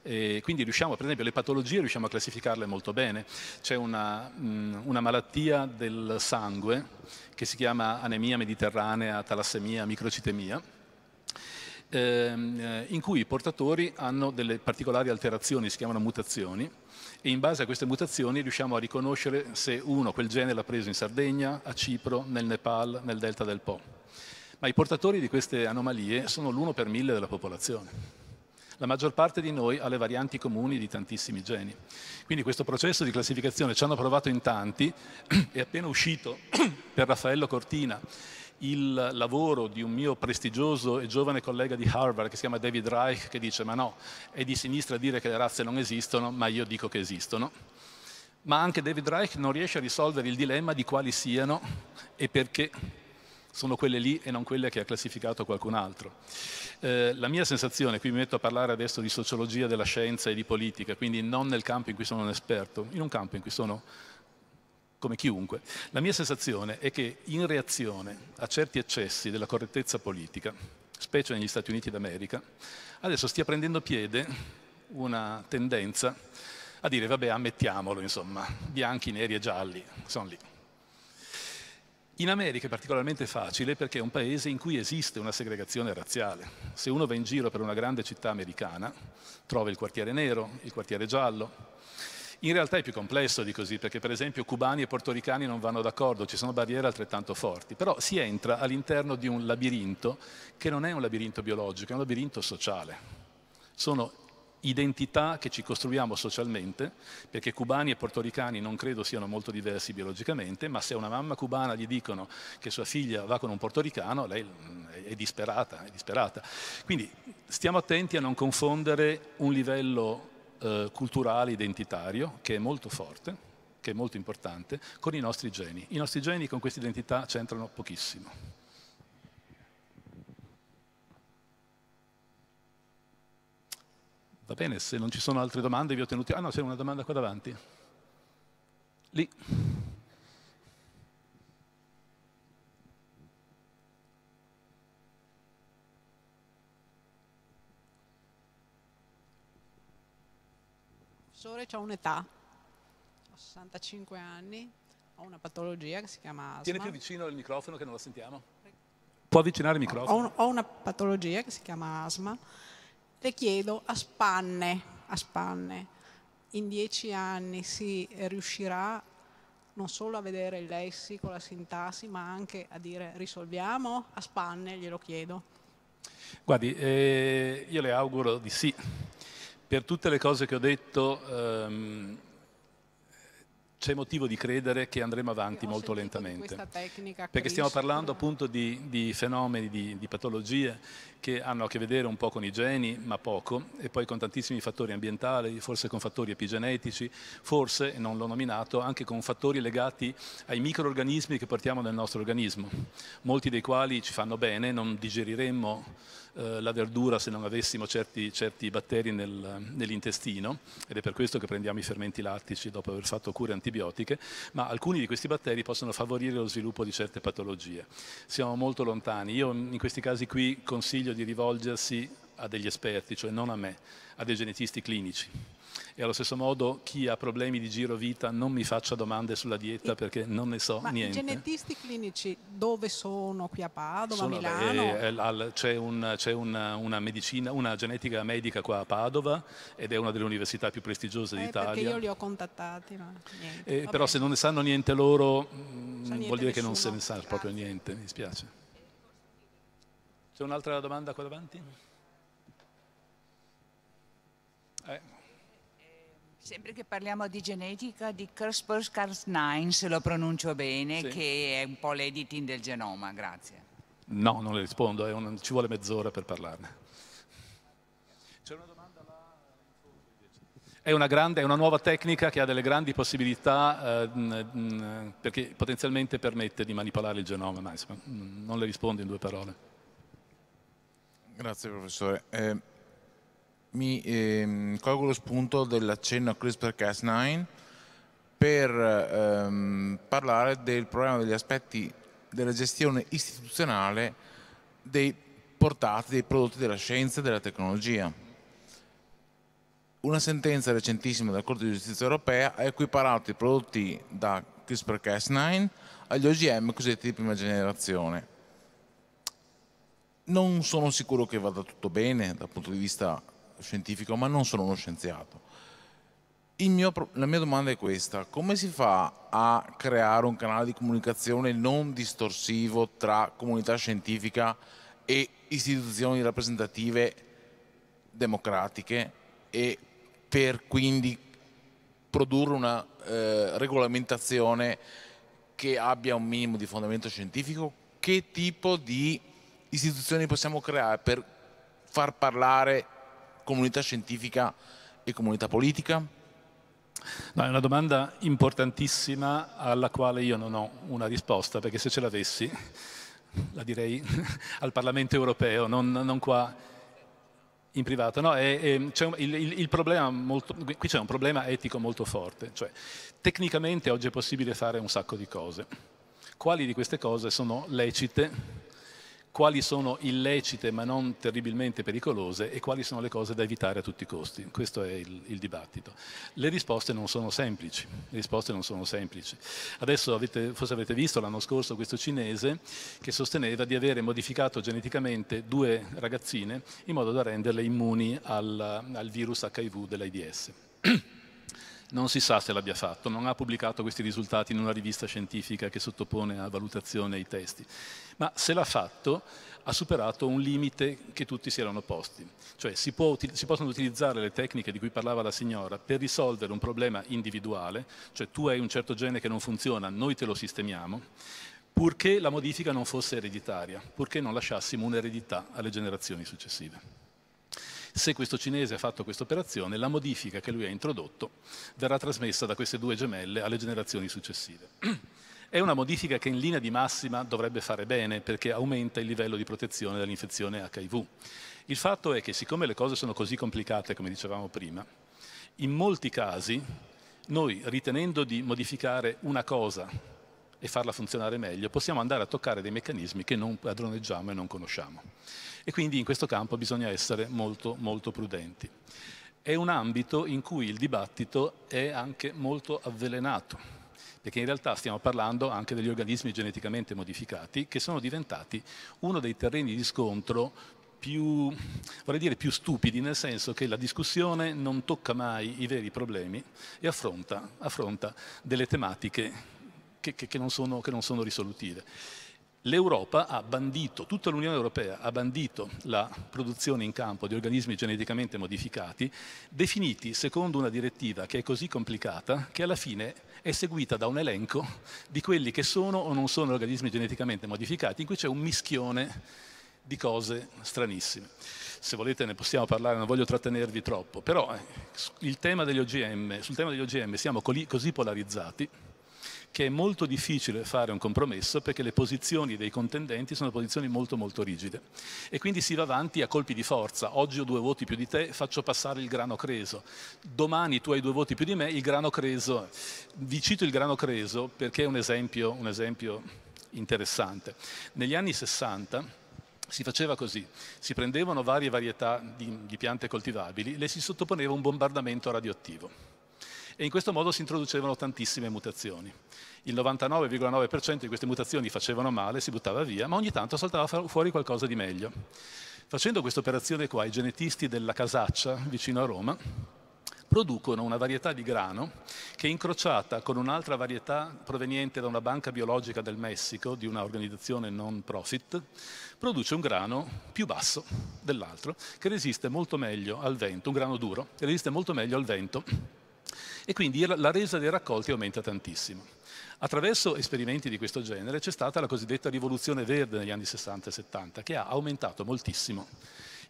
E quindi riusciamo, per esempio, le patologie riusciamo a classificarle molto bene. C'è una, mh, una malattia del sangue che si chiama anemia mediterranea, talassemia, microcitemia, Ehm, eh, in cui i portatori hanno delle particolari alterazioni, si chiamano mutazioni, e in base a queste mutazioni riusciamo a riconoscere se uno quel gene l'ha preso in Sardegna, a Cipro, nel Nepal, nel delta del Po. Ma i portatori di queste anomalie sono l'uno per mille della popolazione. La maggior parte di noi ha le varianti comuni di tantissimi geni. Quindi questo processo di classificazione ci hanno provato in tanti, è appena uscito per Raffaello Cortina il lavoro di un mio prestigioso e giovane collega di Harvard che si chiama David Reich che dice ma no, è di sinistra dire che le razze non esistono, ma io dico che esistono. Ma anche David Reich non riesce a risolvere il dilemma di quali siano e perché sono quelle lì e non quelle che ha classificato qualcun altro. Eh, la mia sensazione, qui mi metto a parlare adesso di sociologia della scienza e di politica, quindi non nel campo in cui sono un esperto, in un campo in cui sono come chiunque, la mia sensazione è che in reazione a certi eccessi della correttezza politica, specie negli Stati Uniti d'America, adesso stia prendendo piede una tendenza a dire vabbè ammettiamolo, insomma, bianchi, neri e gialli, sono lì. In America è particolarmente facile perché è un paese in cui esiste una segregazione razziale. Se uno va in giro per una grande città americana, trova il quartiere nero, il quartiere giallo, in realtà è più complesso di così, perché per esempio cubani e portoricani non vanno d'accordo, ci sono barriere altrettanto forti, però si entra all'interno di un labirinto che non è un labirinto biologico, è un labirinto sociale. Sono identità che ci costruiamo socialmente, perché cubani e portoricani non credo siano molto diversi biologicamente, ma se una mamma cubana gli dicono che sua figlia va con un portoricano, lei mm, è disperata, è disperata. Quindi stiamo attenti a non confondere un livello eh, culturale identitario che è molto forte, che è molto importante, con i nostri geni. I nostri geni con questa identità c'entrano pochissimo. Va bene, se non ci sono altre domande vi ho tenuti... Ah no, c'è una domanda qua davanti. Lì. professore ha un'età, ho 65 anni, ho una patologia che si chiama asma. Tieni più vicino il microfono che non la sentiamo. Può avvicinare il microfono. Ho, un, ho una patologia che si chiama asma. Le chiedo a spanne, a spanne, in dieci anni si riuscirà non solo a vedere il lessico, la sintassi, ma anche a dire risolviamo? A spanne glielo chiedo. Guardi, eh, io le auguro di sì, per tutte le cose che ho detto ehm, c'è motivo di credere che andremo avanti molto lentamente. Perché stiamo parlando appunto di, di fenomeni, di, di, patologie che hanno a che vedere un po' con i geni, ma poco, e poi con tantissimi fattori ambientali, forse con fattori epigenetici, forse, e non l'ho nominato, anche con fattori legati ai microorganismi che portiamo nel nostro organismo, molti dei quali ci fanno bene, non digeriremmo eh, la verdura se non avessimo certi, certi batteri nel, nell'intestino ed è per questo che prendiamo i fermenti lattici dopo aver fatto cure antibiotiche, ma alcuni di questi batteri possono favorire lo sviluppo di certe patologie. Siamo molto lontani. Io in questi casi qui consiglio di rivolgersi a degli esperti, cioè non a me, a dei genetisti clinici. E allo stesso modo chi ha problemi di giro vita non mi faccia domande sulla dieta perché non ne so Ma niente. i genetisti clinici dove sono? Qui a Padova, sono, a Milano? È, eh, è, c'è, un, c'è una, una, medicina, una genetica medica qua a Padova ed è una delle università più prestigiose eh, d'Italia. Perché io li ho contattati, no? eh, però se non ne sanno niente loro mm, niente vuol dire nessuno. che non se ne sa proprio niente, mi dispiace. C'è un'altra domanda qua davanti? Eh, sempre che parliamo di genetica, di CRISPR-Cas9, se lo pronuncio bene, sì. che è un po' l'editing del genoma, grazie. No, non le rispondo, un, ci vuole mezz'ora per parlarne. C'è una domanda là? È una, grande, è una nuova tecnica che ha delle grandi possibilità eh, perché potenzialmente permette di manipolare il genoma, ma insomma, non le rispondo in due parole. Grazie professore. Eh, mi ehm, colgo lo spunto dell'accenno a CRISPR-Cas9 per ehm, parlare del problema degli aspetti della gestione istituzionale dei portati, dei prodotti della scienza e della tecnologia. Una sentenza recentissima della Corte di Giustizia europea ha equiparato i prodotti da CRISPR-Cas9 agli OGM cosiddetti di prima generazione. Non sono sicuro che vada tutto bene dal punto di vista scientifico, ma non sono uno scienziato. Mio, la mia domanda è questa, come si fa a creare un canale di comunicazione non distorsivo tra comunità scientifica e istituzioni rappresentative democratiche e per quindi produrre una eh, regolamentazione che abbia un minimo di fondamento scientifico? Che tipo di istituzioni possiamo creare per far parlare comunità scientifica e comunità politica? No, è una domanda importantissima alla quale io non ho una risposta, perché se ce l'avessi la direi al Parlamento europeo, non, non qua in privato. No, è, è, un, il, il molto, qui c'è un problema etico molto forte, cioè tecnicamente oggi è possibile fare un sacco di cose. Quali di queste cose sono lecite quali sono illecite ma non terribilmente pericolose e quali sono le cose da evitare a tutti i costi. Questo è il, il dibattito. Le risposte non sono semplici, le risposte non sono semplici. Adesso avete, forse avete visto l'anno scorso questo cinese che sosteneva di avere modificato geneticamente due ragazzine in modo da renderle immuni al, al virus HIV dell'AIDS non si sa se l'abbia fatto, non ha pubblicato questi risultati in una rivista scientifica che sottopone a valutazione i testi, ma se l'ha fatto ha superato un limite che tutti si erano posti, cioè si, può, si, possono utilizzare le tecniche di cui parlava la signora per risolvere un problema individuale, cioè tu hai un certo gene che non funziona, noi te lo sistemiamo, purché la modifica non fosse ereditaria, purché non lasciassimo un'eredità alle generazioni successive. Se questo cinese ha fatto questa operazione, la modifica che lui ha introdotto verrà trasmessa da queste due gemelle alle generazioni successive. È una modifica che in linea di massima dovrebbe fare bene perché aumenta il livello di protezione dall'infezione HIV. Il fatto è che siccome le cose sono così complicate, come dicevamo prima, in molti casi noi ritenendo di modificare una cosa e farla funzionare meglio, possiamo andare a toccare dei meccanismi che non padroneggiamo e non conosciamo. E quindi in questo campo bisogna essere molto, molto prudenti. È un ambito in cui il dibattito è anche molto avvelenato, perché in realtà stiamo parlando anche degli organismi geneticamente modificati che sono diventati uno dei terreni di scontro più, vorrei dire, più stupidi, nel senso che la discussione non tocca mai i veri problemi e affronta, affronta delle tematiche che, che, non sono, che non sono risolutive. L'Europa ha bandito, tutta l'Unione Europea ha bandito la produzione in campo di organismi geneticamente modificati, definiti secondo una direttiva che è così complicata che alla fine è seguita da un elenco di quelli che sono o non sono organismi geneticamente modificati, in cui c'è un mischione di cose stranissime. Se volete ne possiamo parlare, non voglio trattenervi troppo, però eh, tema OGM, sul tema degli OGM siamo così polarizzati che è molto difficile fare un compromesso perché le posizioni dei contendenti sono posizioni molto molto rigide e quindi si va avanti a colpi di forza, oggi ho due voti più di te, faccio passare il grano creso, domani tu hai due voti più di me, il grano creso, vi cito il grano creso perché è un esempio, un esempio interessante. Negli anni 60 si faceva così, si prendevano varie varietà di, di piante coltivabili, le si sottoponeva a un bombardamento radioattivo e in questo modo si introducevano tantissime mutazioni. Il 99,9% di queste mutazioni facevano male, si buttava via, ma ogni tanto saltava fuori qualcosa di meglio. Facendo questa operazione qua, i genetisti della Casaccia, vicino a Roma, producono una varietà di grano che incrociata con un'altra varietà proveniente da una banca biologica del Messico, di un'organizzazione non profit, produce un grano più basso dell'altro, che resiste molto meglio al vento, un grano duro, che resiste molto meglio al vento e quindi la resa dei raccolti aumenta tantissimo. Attraverso esperimenti di questo genere c'è stata la cosiddetta rivoluzione verde negli anni 60 e 70 che ha aumentato moltissimo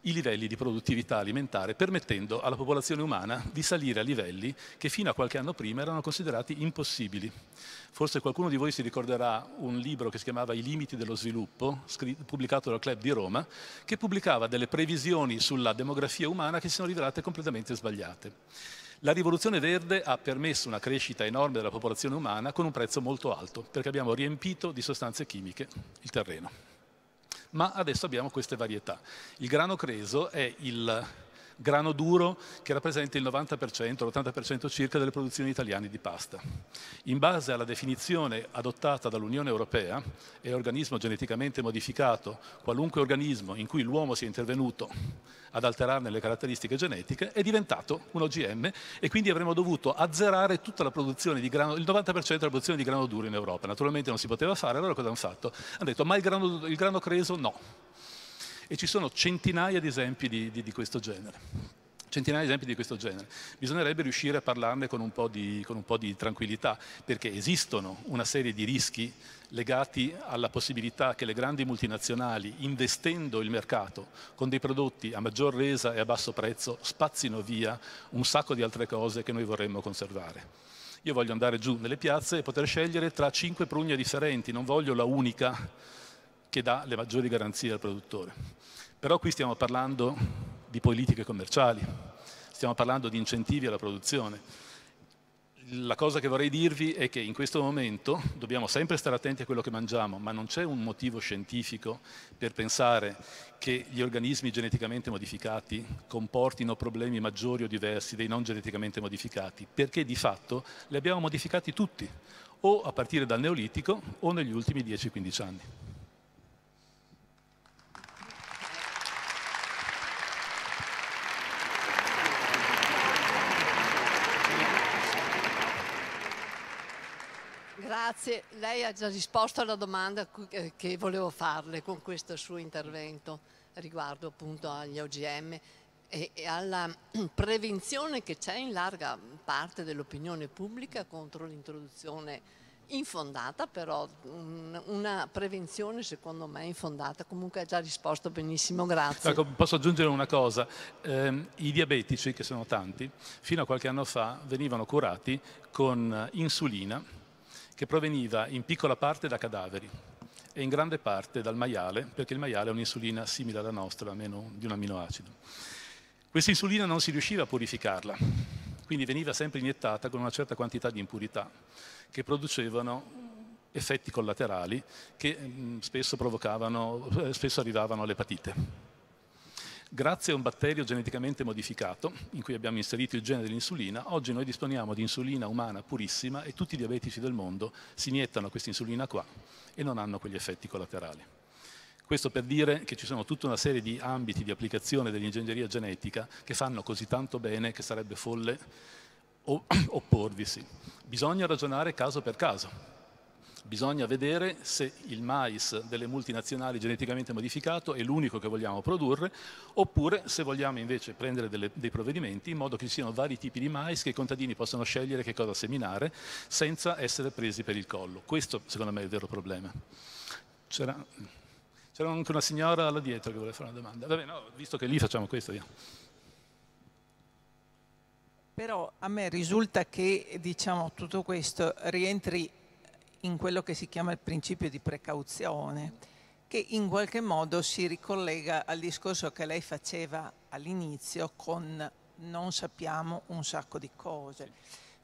i livelli di produttività alimentare, permettendo alla popolazione umana di salire a livelli che fino a qualche anno prima erano considerati impossibili. Forse qualcuno di voi si ricorderà un libro che si chiamava I limiti dello sviluppo, pubblicato dal Club di Roma, che pubblicava delle previsioni sulla demografia umana che si sono rivelate completamente sbagliate. La rivoluzione verde ha permesso una crescita enorme della popolazione umana con un prezzo molto alto, perché abbiamo riempito di sostanze chimiche il terreno. Ma adesso abbiamo queste varietà. Il grano creso è il grano duro che rappresenta il 90%, l'80% circa delle produzioni italiane di pasta. In base alla definizione adottata dall'Unione Europea, è organismo geneticamente modificato qualunque organismo in cui l'uomo sia intervenuto ad alterarne le caratteristiche genetiche, è diventato un OGM e quindi avremmo dovuto azzerare tutta la produzione di grano, il 90% della produzione di grano duro in Europa. Naturalmente non si poteva fare, allora cosa hanno fatto? Hanno detto ma il grano, il grano creso no e ci sono centinaia di esempi di, di, di questo genere centinaia di esempi di questo genere. Bisognerebbe riuscire a parlarne con un, di, con un, po di, tranquillità, perché esistono una serie di rischi legati alla possibilità che le grandi multinazionali, investendo il mercato con dei prodotti a maggior resa e a basso prezzo, spazzino via un sacco di altre cose che noi vorremmo conservare. Io voglio andare giù nelle piazze e poter scegliere tra cinque prugne differenti, non voglio la unica che dà le maggiori garanzie al produttore. Però qui stiamo parlando di politiche commerciali, stiamo parlando di incentivi alla produzione. La cosa che vorrei dirvi è che in questo momento dobbiamo sempre stare attenti a quello che mangiamo, ma non c'è un motivo scientifico per pensare che gli organismi geneticamente modificati comportino problemi maggiori o diversi dei non geneticamente modificati, perché di fatto li abbiamo modificati tutti, o a partire dal Neolitico o negli ultimi 10-15 anni. Grazie, lei ha già risposto alla domanda eh, che volevo farle con questo suo intervento riguardo appunto agli OGM e, alla prevenzione che c'è in larga parte dell'opinione pubblica contro l'introduzione infondata, però una prevenzione secondo me infondata, comunque ha già risposto benissimo, grazie. Ecco, posso aggiungere una cosa, eh, i diabetici, che sono tanti, fino a qualche anno fa venivano curati con insulina che proveniva in piccola parte da cadaveri e in grande parte dal maiale, perché il maiale ha un'insulina simile alla nostra, meno di un aminoacido. Questa insulina non si riusciva a purificarla, quindi veniva sempre iniettata con una certa quantità di impurità che producevano effetti collaterali che mh, mm, spesso, eh, spesso arrivavano all'epatite. Grazie a un batterio geneticamente modificato, in cui abbiamo inserito il gene dell'insulina, oggi noi disponiamo di insulina umana purissima e tutti i diabetici del mondo si iniettano questa insulina qua e non hanno quegli effetti collaterali. Questo per dire che ci sono tutta una serie di ambiti di applicazione dell'ingegneria genetica che fanno così tanto bene che sarebbe folle opporvisi. Bisogna ragionare caso per caso bisogna vedere se il mais delle multinazionali geneticamente modificato è l'unico che vogliamo produrre, oppure se vogliamo invece prendere delle, dei provvedimenti in modo che ci siano vari tipi di mais che i contadini possano scegliere che cosa seminare senza essere presi per il collo. Questo secondo me è il vero problema. C'era, anche una signora là dietro che voleva fare una domanda. Vabbè, no, visto che lì facciamo questo, via. Però a me risulta che diciamo, tutto questo rientri in quello che si chiama il principio di precauzione, che in qualche modo si ricollega al discorso che lei faceva all'inizio con non sappiamo un sacco di cose.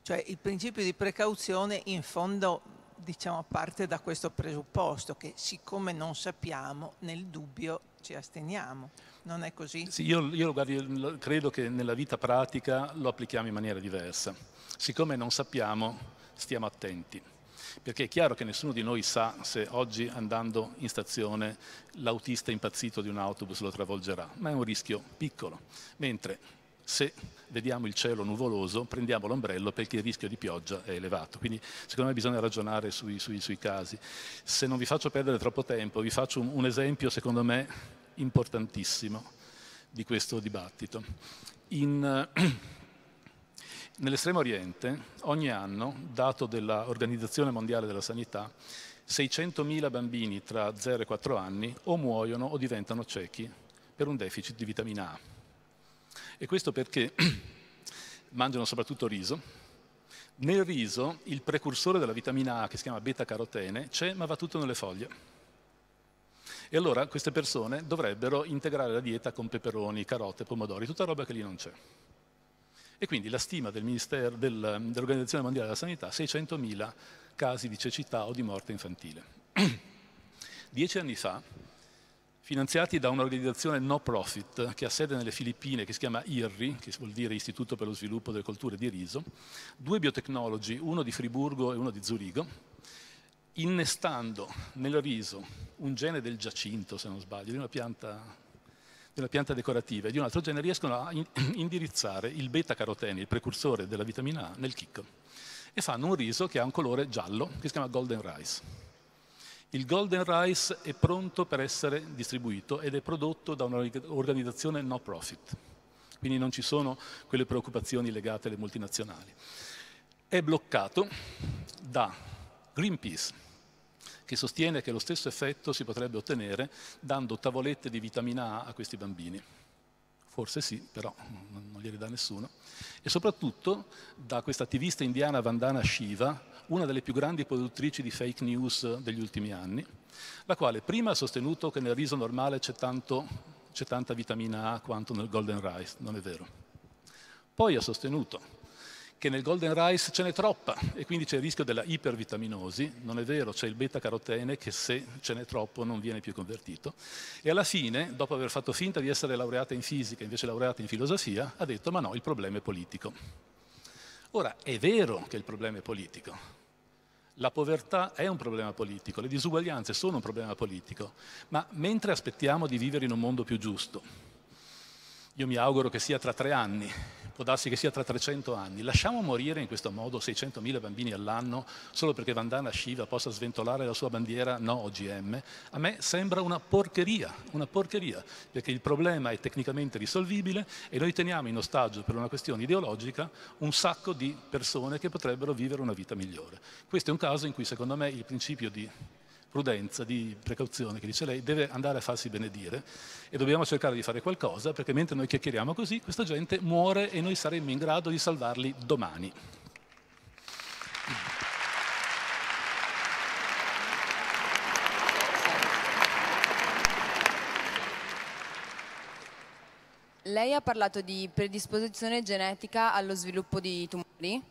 Cioè il principio di precauzione in fondo diciamo, parte da questo presupposto che siccome non sappiamo, nel dubbio ci asteniamo. Non è così? Sì, io, io guardi, credo che nella vita pratica lo applichiamo in maniera diversa. Siccome non sappiamo, stiamo attenti perché è chiaro che nessuno di noi sa se oggi andando in stazione l'autista impazzito di un autobus lo travolgerà, ma è un rischio piccolo, mentre se vediamo il cielo nuvoloso prendiamo l'ombrello perché il rischio di pioggia è elevato, quindi secondo me bisogna ragionare sui, sui, sui casi. Se non vi faccio perdere troppo tempo, vi faccio un, un esempio secondo me importantissimo di questo dibattito. In, Nell'estremo oriente ogni anno, dato dell'Organizzazione Mondiale della Sanità, 600.000 bambini tra 0 e 4 anni o muoiono o diventano ciechi per un deficit di vitamina A. E questo perché mangiano soprattutto riso. Nel riso il precursore della vitamina A, che si chiama beta-carotene, c'è ma va tutto nelle foglie. E allora queste persone dovrebbero integrare la dieta con peperoni, carote, pomodori, tutta roba che lì non c'è. E quindi la stima del del, dell'Organizzazione Mondiale della Sanità, 600.000 casi di cecità o di morte infantile. Dieci anni fa, finanziati da un'organizzazione no profit che ha sede nelle Filippine, che si chiama IRRI, che vuol dire Istituto per lo Sviluppo delle Colture di Riso, due biotecnologi, uno di Friburgo e uno di Zurigo, innestando nel riso un gene del giacinto, se non sbaglio, di una pianta della pianta decorativa e di un altro genere riescono a indirizzare il beta caroteno, il precursore della vitamina A, nel chicco. E fanno un riso che ha un colore giallo, che si chiama golden rice. Il Golden Rice è pronto per essere distribuito ed è prodotto da un'organizzazione no profit, quindi non ci sono quelle preoccupazioni legate alle multinazionali. È bloccato da Greenpeace, che sostiene che lo stesso effetto si potrebbe ottenere dando tavolette di vitamina A a questi bambini. Forse sì, però non glieli dà nessuno. E soprattutto da questa attivista indiana Vandana Shiva, una delle più grandi produttrici di fake news degli ultimi anni, la quale prima ha sostenuto che nel riso normale c'è, tanta vitamina A quanto nel golden rice, non è vero. Poi ha sostenuto che nel golden rice ce n'è troppa e quindi c'è il rischio della ipervitaminosi, non è vero, c'è il beta carotene che se ce n'è troppo non viene più convertito e alla fine, dopo aver fatto finta di essere laureata in fisica, invece laureata in filosofia, ha detto ma no, il problema è politico. Ora, è vero che il problema è politico, la povertà è un problema politico, le disuguaglianze sono un problema politico, ma mentre aspettiamo di vivere in un mondo più giusto, io mi auguro che sia tra tre anni può darsi che sia tra 300 anni. Lasciamo morire in questo modo 600.000 bambini all'anno solo perché Vandana Shiva possa sventolare la sua bandiera no OGM? A me sembra una porcheria, una porcheria, perché il problema è tecnicamente risolvibile e noi teniamo in ostaggio per una questione ideologica un sacco di persone che potrebbero vivere una vita migliore. Questo è un caso in cui secondo me il principio di prudenza, di precauzione che dice lei, deve andare a farsi benedire e dobbiamo cercare di fare qualcosa perché mentre noi chiacchieriamo così questa gente muore e noi saremmo in grado di salvarli domani. Lei ha parlato di predisposizione genetica allo sviluppo di tumori.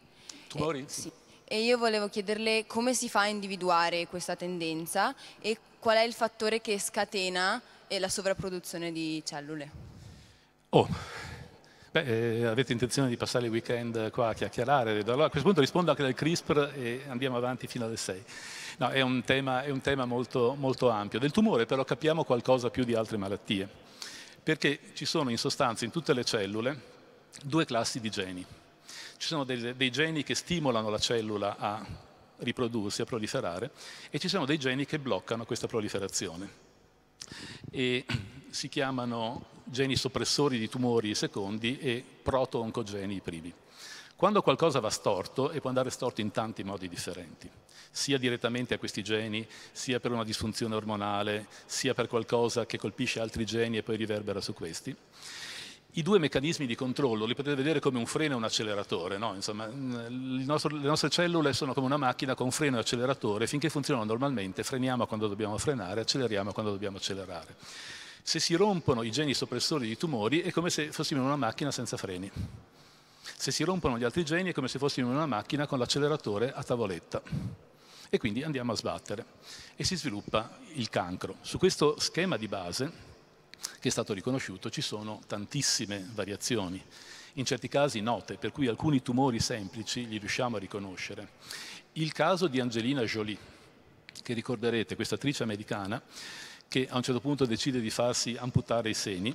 Tumori? Eh, sì e io volevo chiederle come si fa a individuare questa tendenza e qual è il fattore che scatena eh, la sovrapproduzione di cellule. Oh, Beh, eh, avete intenzione di passare il weekend qua a chiacchierare, allora a questo punto rispondo anche del CRISPR e andiamo avanti fino alle 6. No, è un tema, è un tema molto, molto ampio. Del tumore però capiamo qualcosa più di altre malattie, perché ci sono in sostanza in tutte le cellule due classi di geni ci sono dei, dei geni che stimolano la cellula a riprodursi, a proliferare, e ci sono dei geni che bloccano questa proliferazione. E si chiamano geni soppressori di tumori i secondi e proto-oncogeni i primi. Quando qualcosa va storto, e può andare storto in tanti modi differenti, sia direttamente a questi geni, sia per una disfunzione ormonale, sia per qualcosa che colpisce altri geni e poi riverbera su questi, i due meccanismi di controllo li potete vedere come un freno e un acceleratore. No? Insomma, mm, nostro, le nostre cellule sono come una macchina con freno e acceleratore. Finché funzionano normalmente, freniamo quando dobbiamo frenare, acceleriamo quando dobbiamo accelerare. Se si rompono i geni soppressori di tumori è come se fossimo in una macchina senza freni. Se si rompono gli altri geni è come se fossimo in una macchina con l'acceleratore a tavoletta e quindi andiamo a sbattere e si sviluppa il cancro. Su questo schema di base che è stato riconosciuto, ci sono tantissime variazioni, in certi casi note, per cui alcuni tumori semplici li riusciamo a riconoscere. Il caso di Angelina Jolie, che ricorderete, questa attrice americana, che a un certo punto decide di farsi amputare i seni,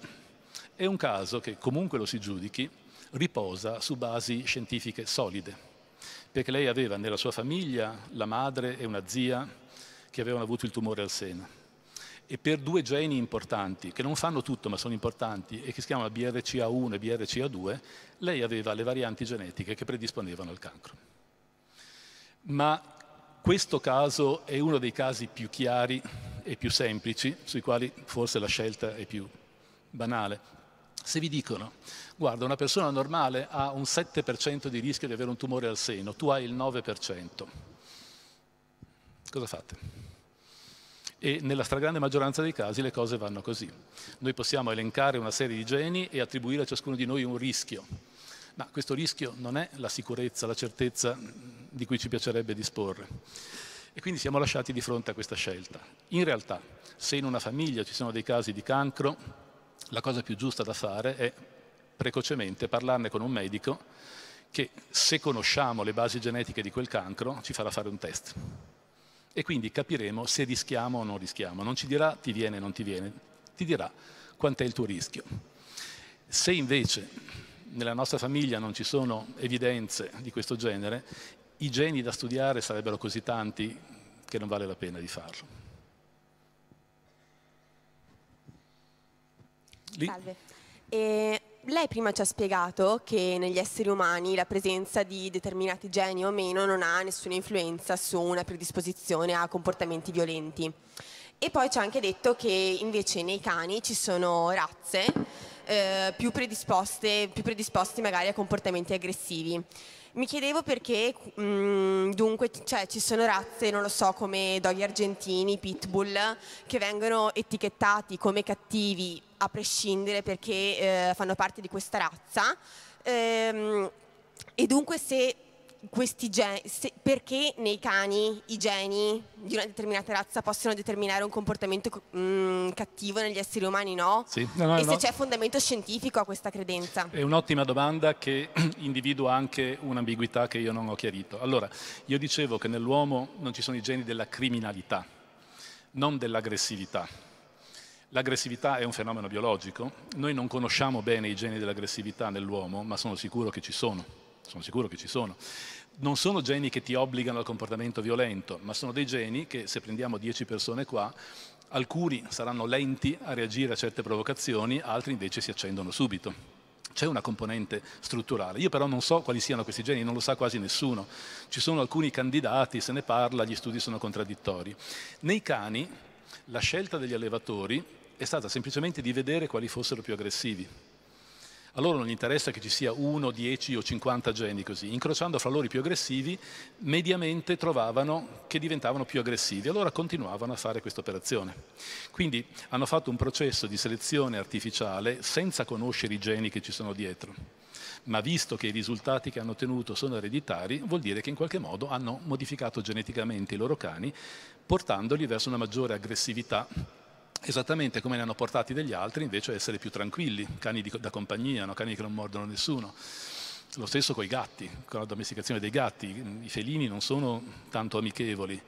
è un caso che comunque lo si giudichi, riposa su basi scientifiche solide, perché lei aveva nella sua famiglia la madre e una zia che avevano avuto il tumore al seno e per due geni importanti, che non fanno tutto ma sono importanti e che si chiamano BRCA1 e BRCA2, lei aveva le varianti genetiche che predisponevano al cancro. Ma questo caso è uno dei casi più chiari e più semplici, sui quali forse la scelta è più banale. Se vi dicono, guarda, una persona normale ha un 7% di rischio di avere un tumore al seno, tu hai il 9%, cosa fate? e nella stragrande maggioranza dei casi le cose vanno così. Noi possiamo elencare una serie di geni e attribuire a ciascuno di noi un rischio, ma questo rischio non è la sicurezza, la certezza mm, di cui ci piacerebbe disporre. E quindi siamo lasciati di fronte a questa scelta. In realtà, se in una famiglia ci sono dei casi di cancro, la cosa più giusta da fare è precocemente parlarne con un medico che se conosciamo le basi genetiche di quel cancro ci farà fare un test e quindi capiremo se rischiamo o non rischiamo. Non ci dirà ti viene o non ti viene, ti dirà quant'è il tuo rischio. Se invece nella nostra famiglia non ci sono evidenze di questo genere, i geni da studiare sarebbero così tanti che non vale la pena di farlo. Lì? Salve. E lei prima ci ha spiegato che negli esseri umani la presenza di determinati geni o meno non ha nessuna influenza su una predisposizione a comportamenti violenti. E poi ci ha anche detto che invece nei cani ci sono razze eh, più, predisposte, più predisposte magari a comportamenti aggressivi. Mi chiedevo perché, mh, mm, dunque, cioè, ci sono razze, non lo so, come doghi argentini, pitbull, che vengono etichettati come cattivi a prescindere perché eh, fanno parte di questa razza ehm, e dunque se questi geni, se, perché nei cani i geni di una determinata razza possono determinare un comportamento mh, mm, cattivo negli esseri umani, no? Sì. no, no e no. se c'è fondamento scientifico a questa credenza? È un'ottima domanda che individua anche un'ambiguità che io non ho chiarito. Allora, io dicevo che nell'uomo non ci sono i geni della criminalità, non dell'aggressività L'aggressività è un fenomeno biologico, noi non conosciamo bene i geni dell'aggressività nell'uomo, ma sono sicuro che ci sono, sono sicuro che ci sono. Non sono geni che ti obbligano al comportamento violento, ma sono dei geni che se prendiamo 10 persone qua, alcuni saranno lenti a reagire a certe provocazioni, altri invece si accendono subito c'è una componente strutturale. Io però non so quali siano questi geni, non lo sa quasi nessuno. Ci sono alcuni candidati, se ne parla, gli studi sono contraddittori. Nei cani la scelta degli allevatori è stata semplicemente di vedere quali fossero più aggressivi. A loro non interessa che ci sia 1, 10 o 50 geni così. Incrociando fra loro i più aggressivi, mediamente trovavano che diventavano più aggressivi. Allora continuavano a fare questa operazione. Quindi hanno fatto un processo di selezione artificiale senza conoscere i geni che ci sono dietro. Ma visto che i risultati che hanno ottenuto sono ereditari, vuol dire che in qualche modo hanno modificato geneticamente i loro cani portandoli verso una maggiore aggressività, esattamente come ne hanno portati degli altri invece a essere più tranquilli, cani di, da compagnia, no? cani che non mordono nessuno. Lo stesso con i gatti, con la domesticazione dei gatti, i felini non sono tanto amichevoli.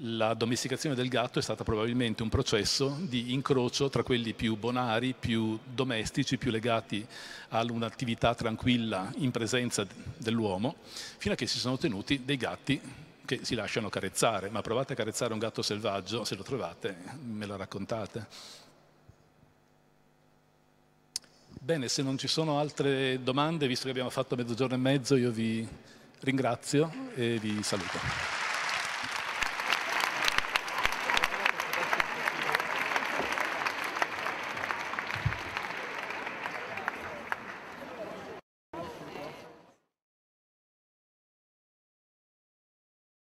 La domesticazione del gatto è stata probabilmente un processo di incrocio tra quelli più bonari, più domestici, più legati ad un'attività tranquilla in presenza dell'uomo, fino a che si sono ottenuti dei gatti che si lasciano carezzare, ma provate a carezzare un gatto selvaggio, se lo trovate me lo raccontate. Bene, se non ci sono altre domande, visto che abbiamo fatto mezzogiorno e mezzo, io vi ringrazio e vi saluto.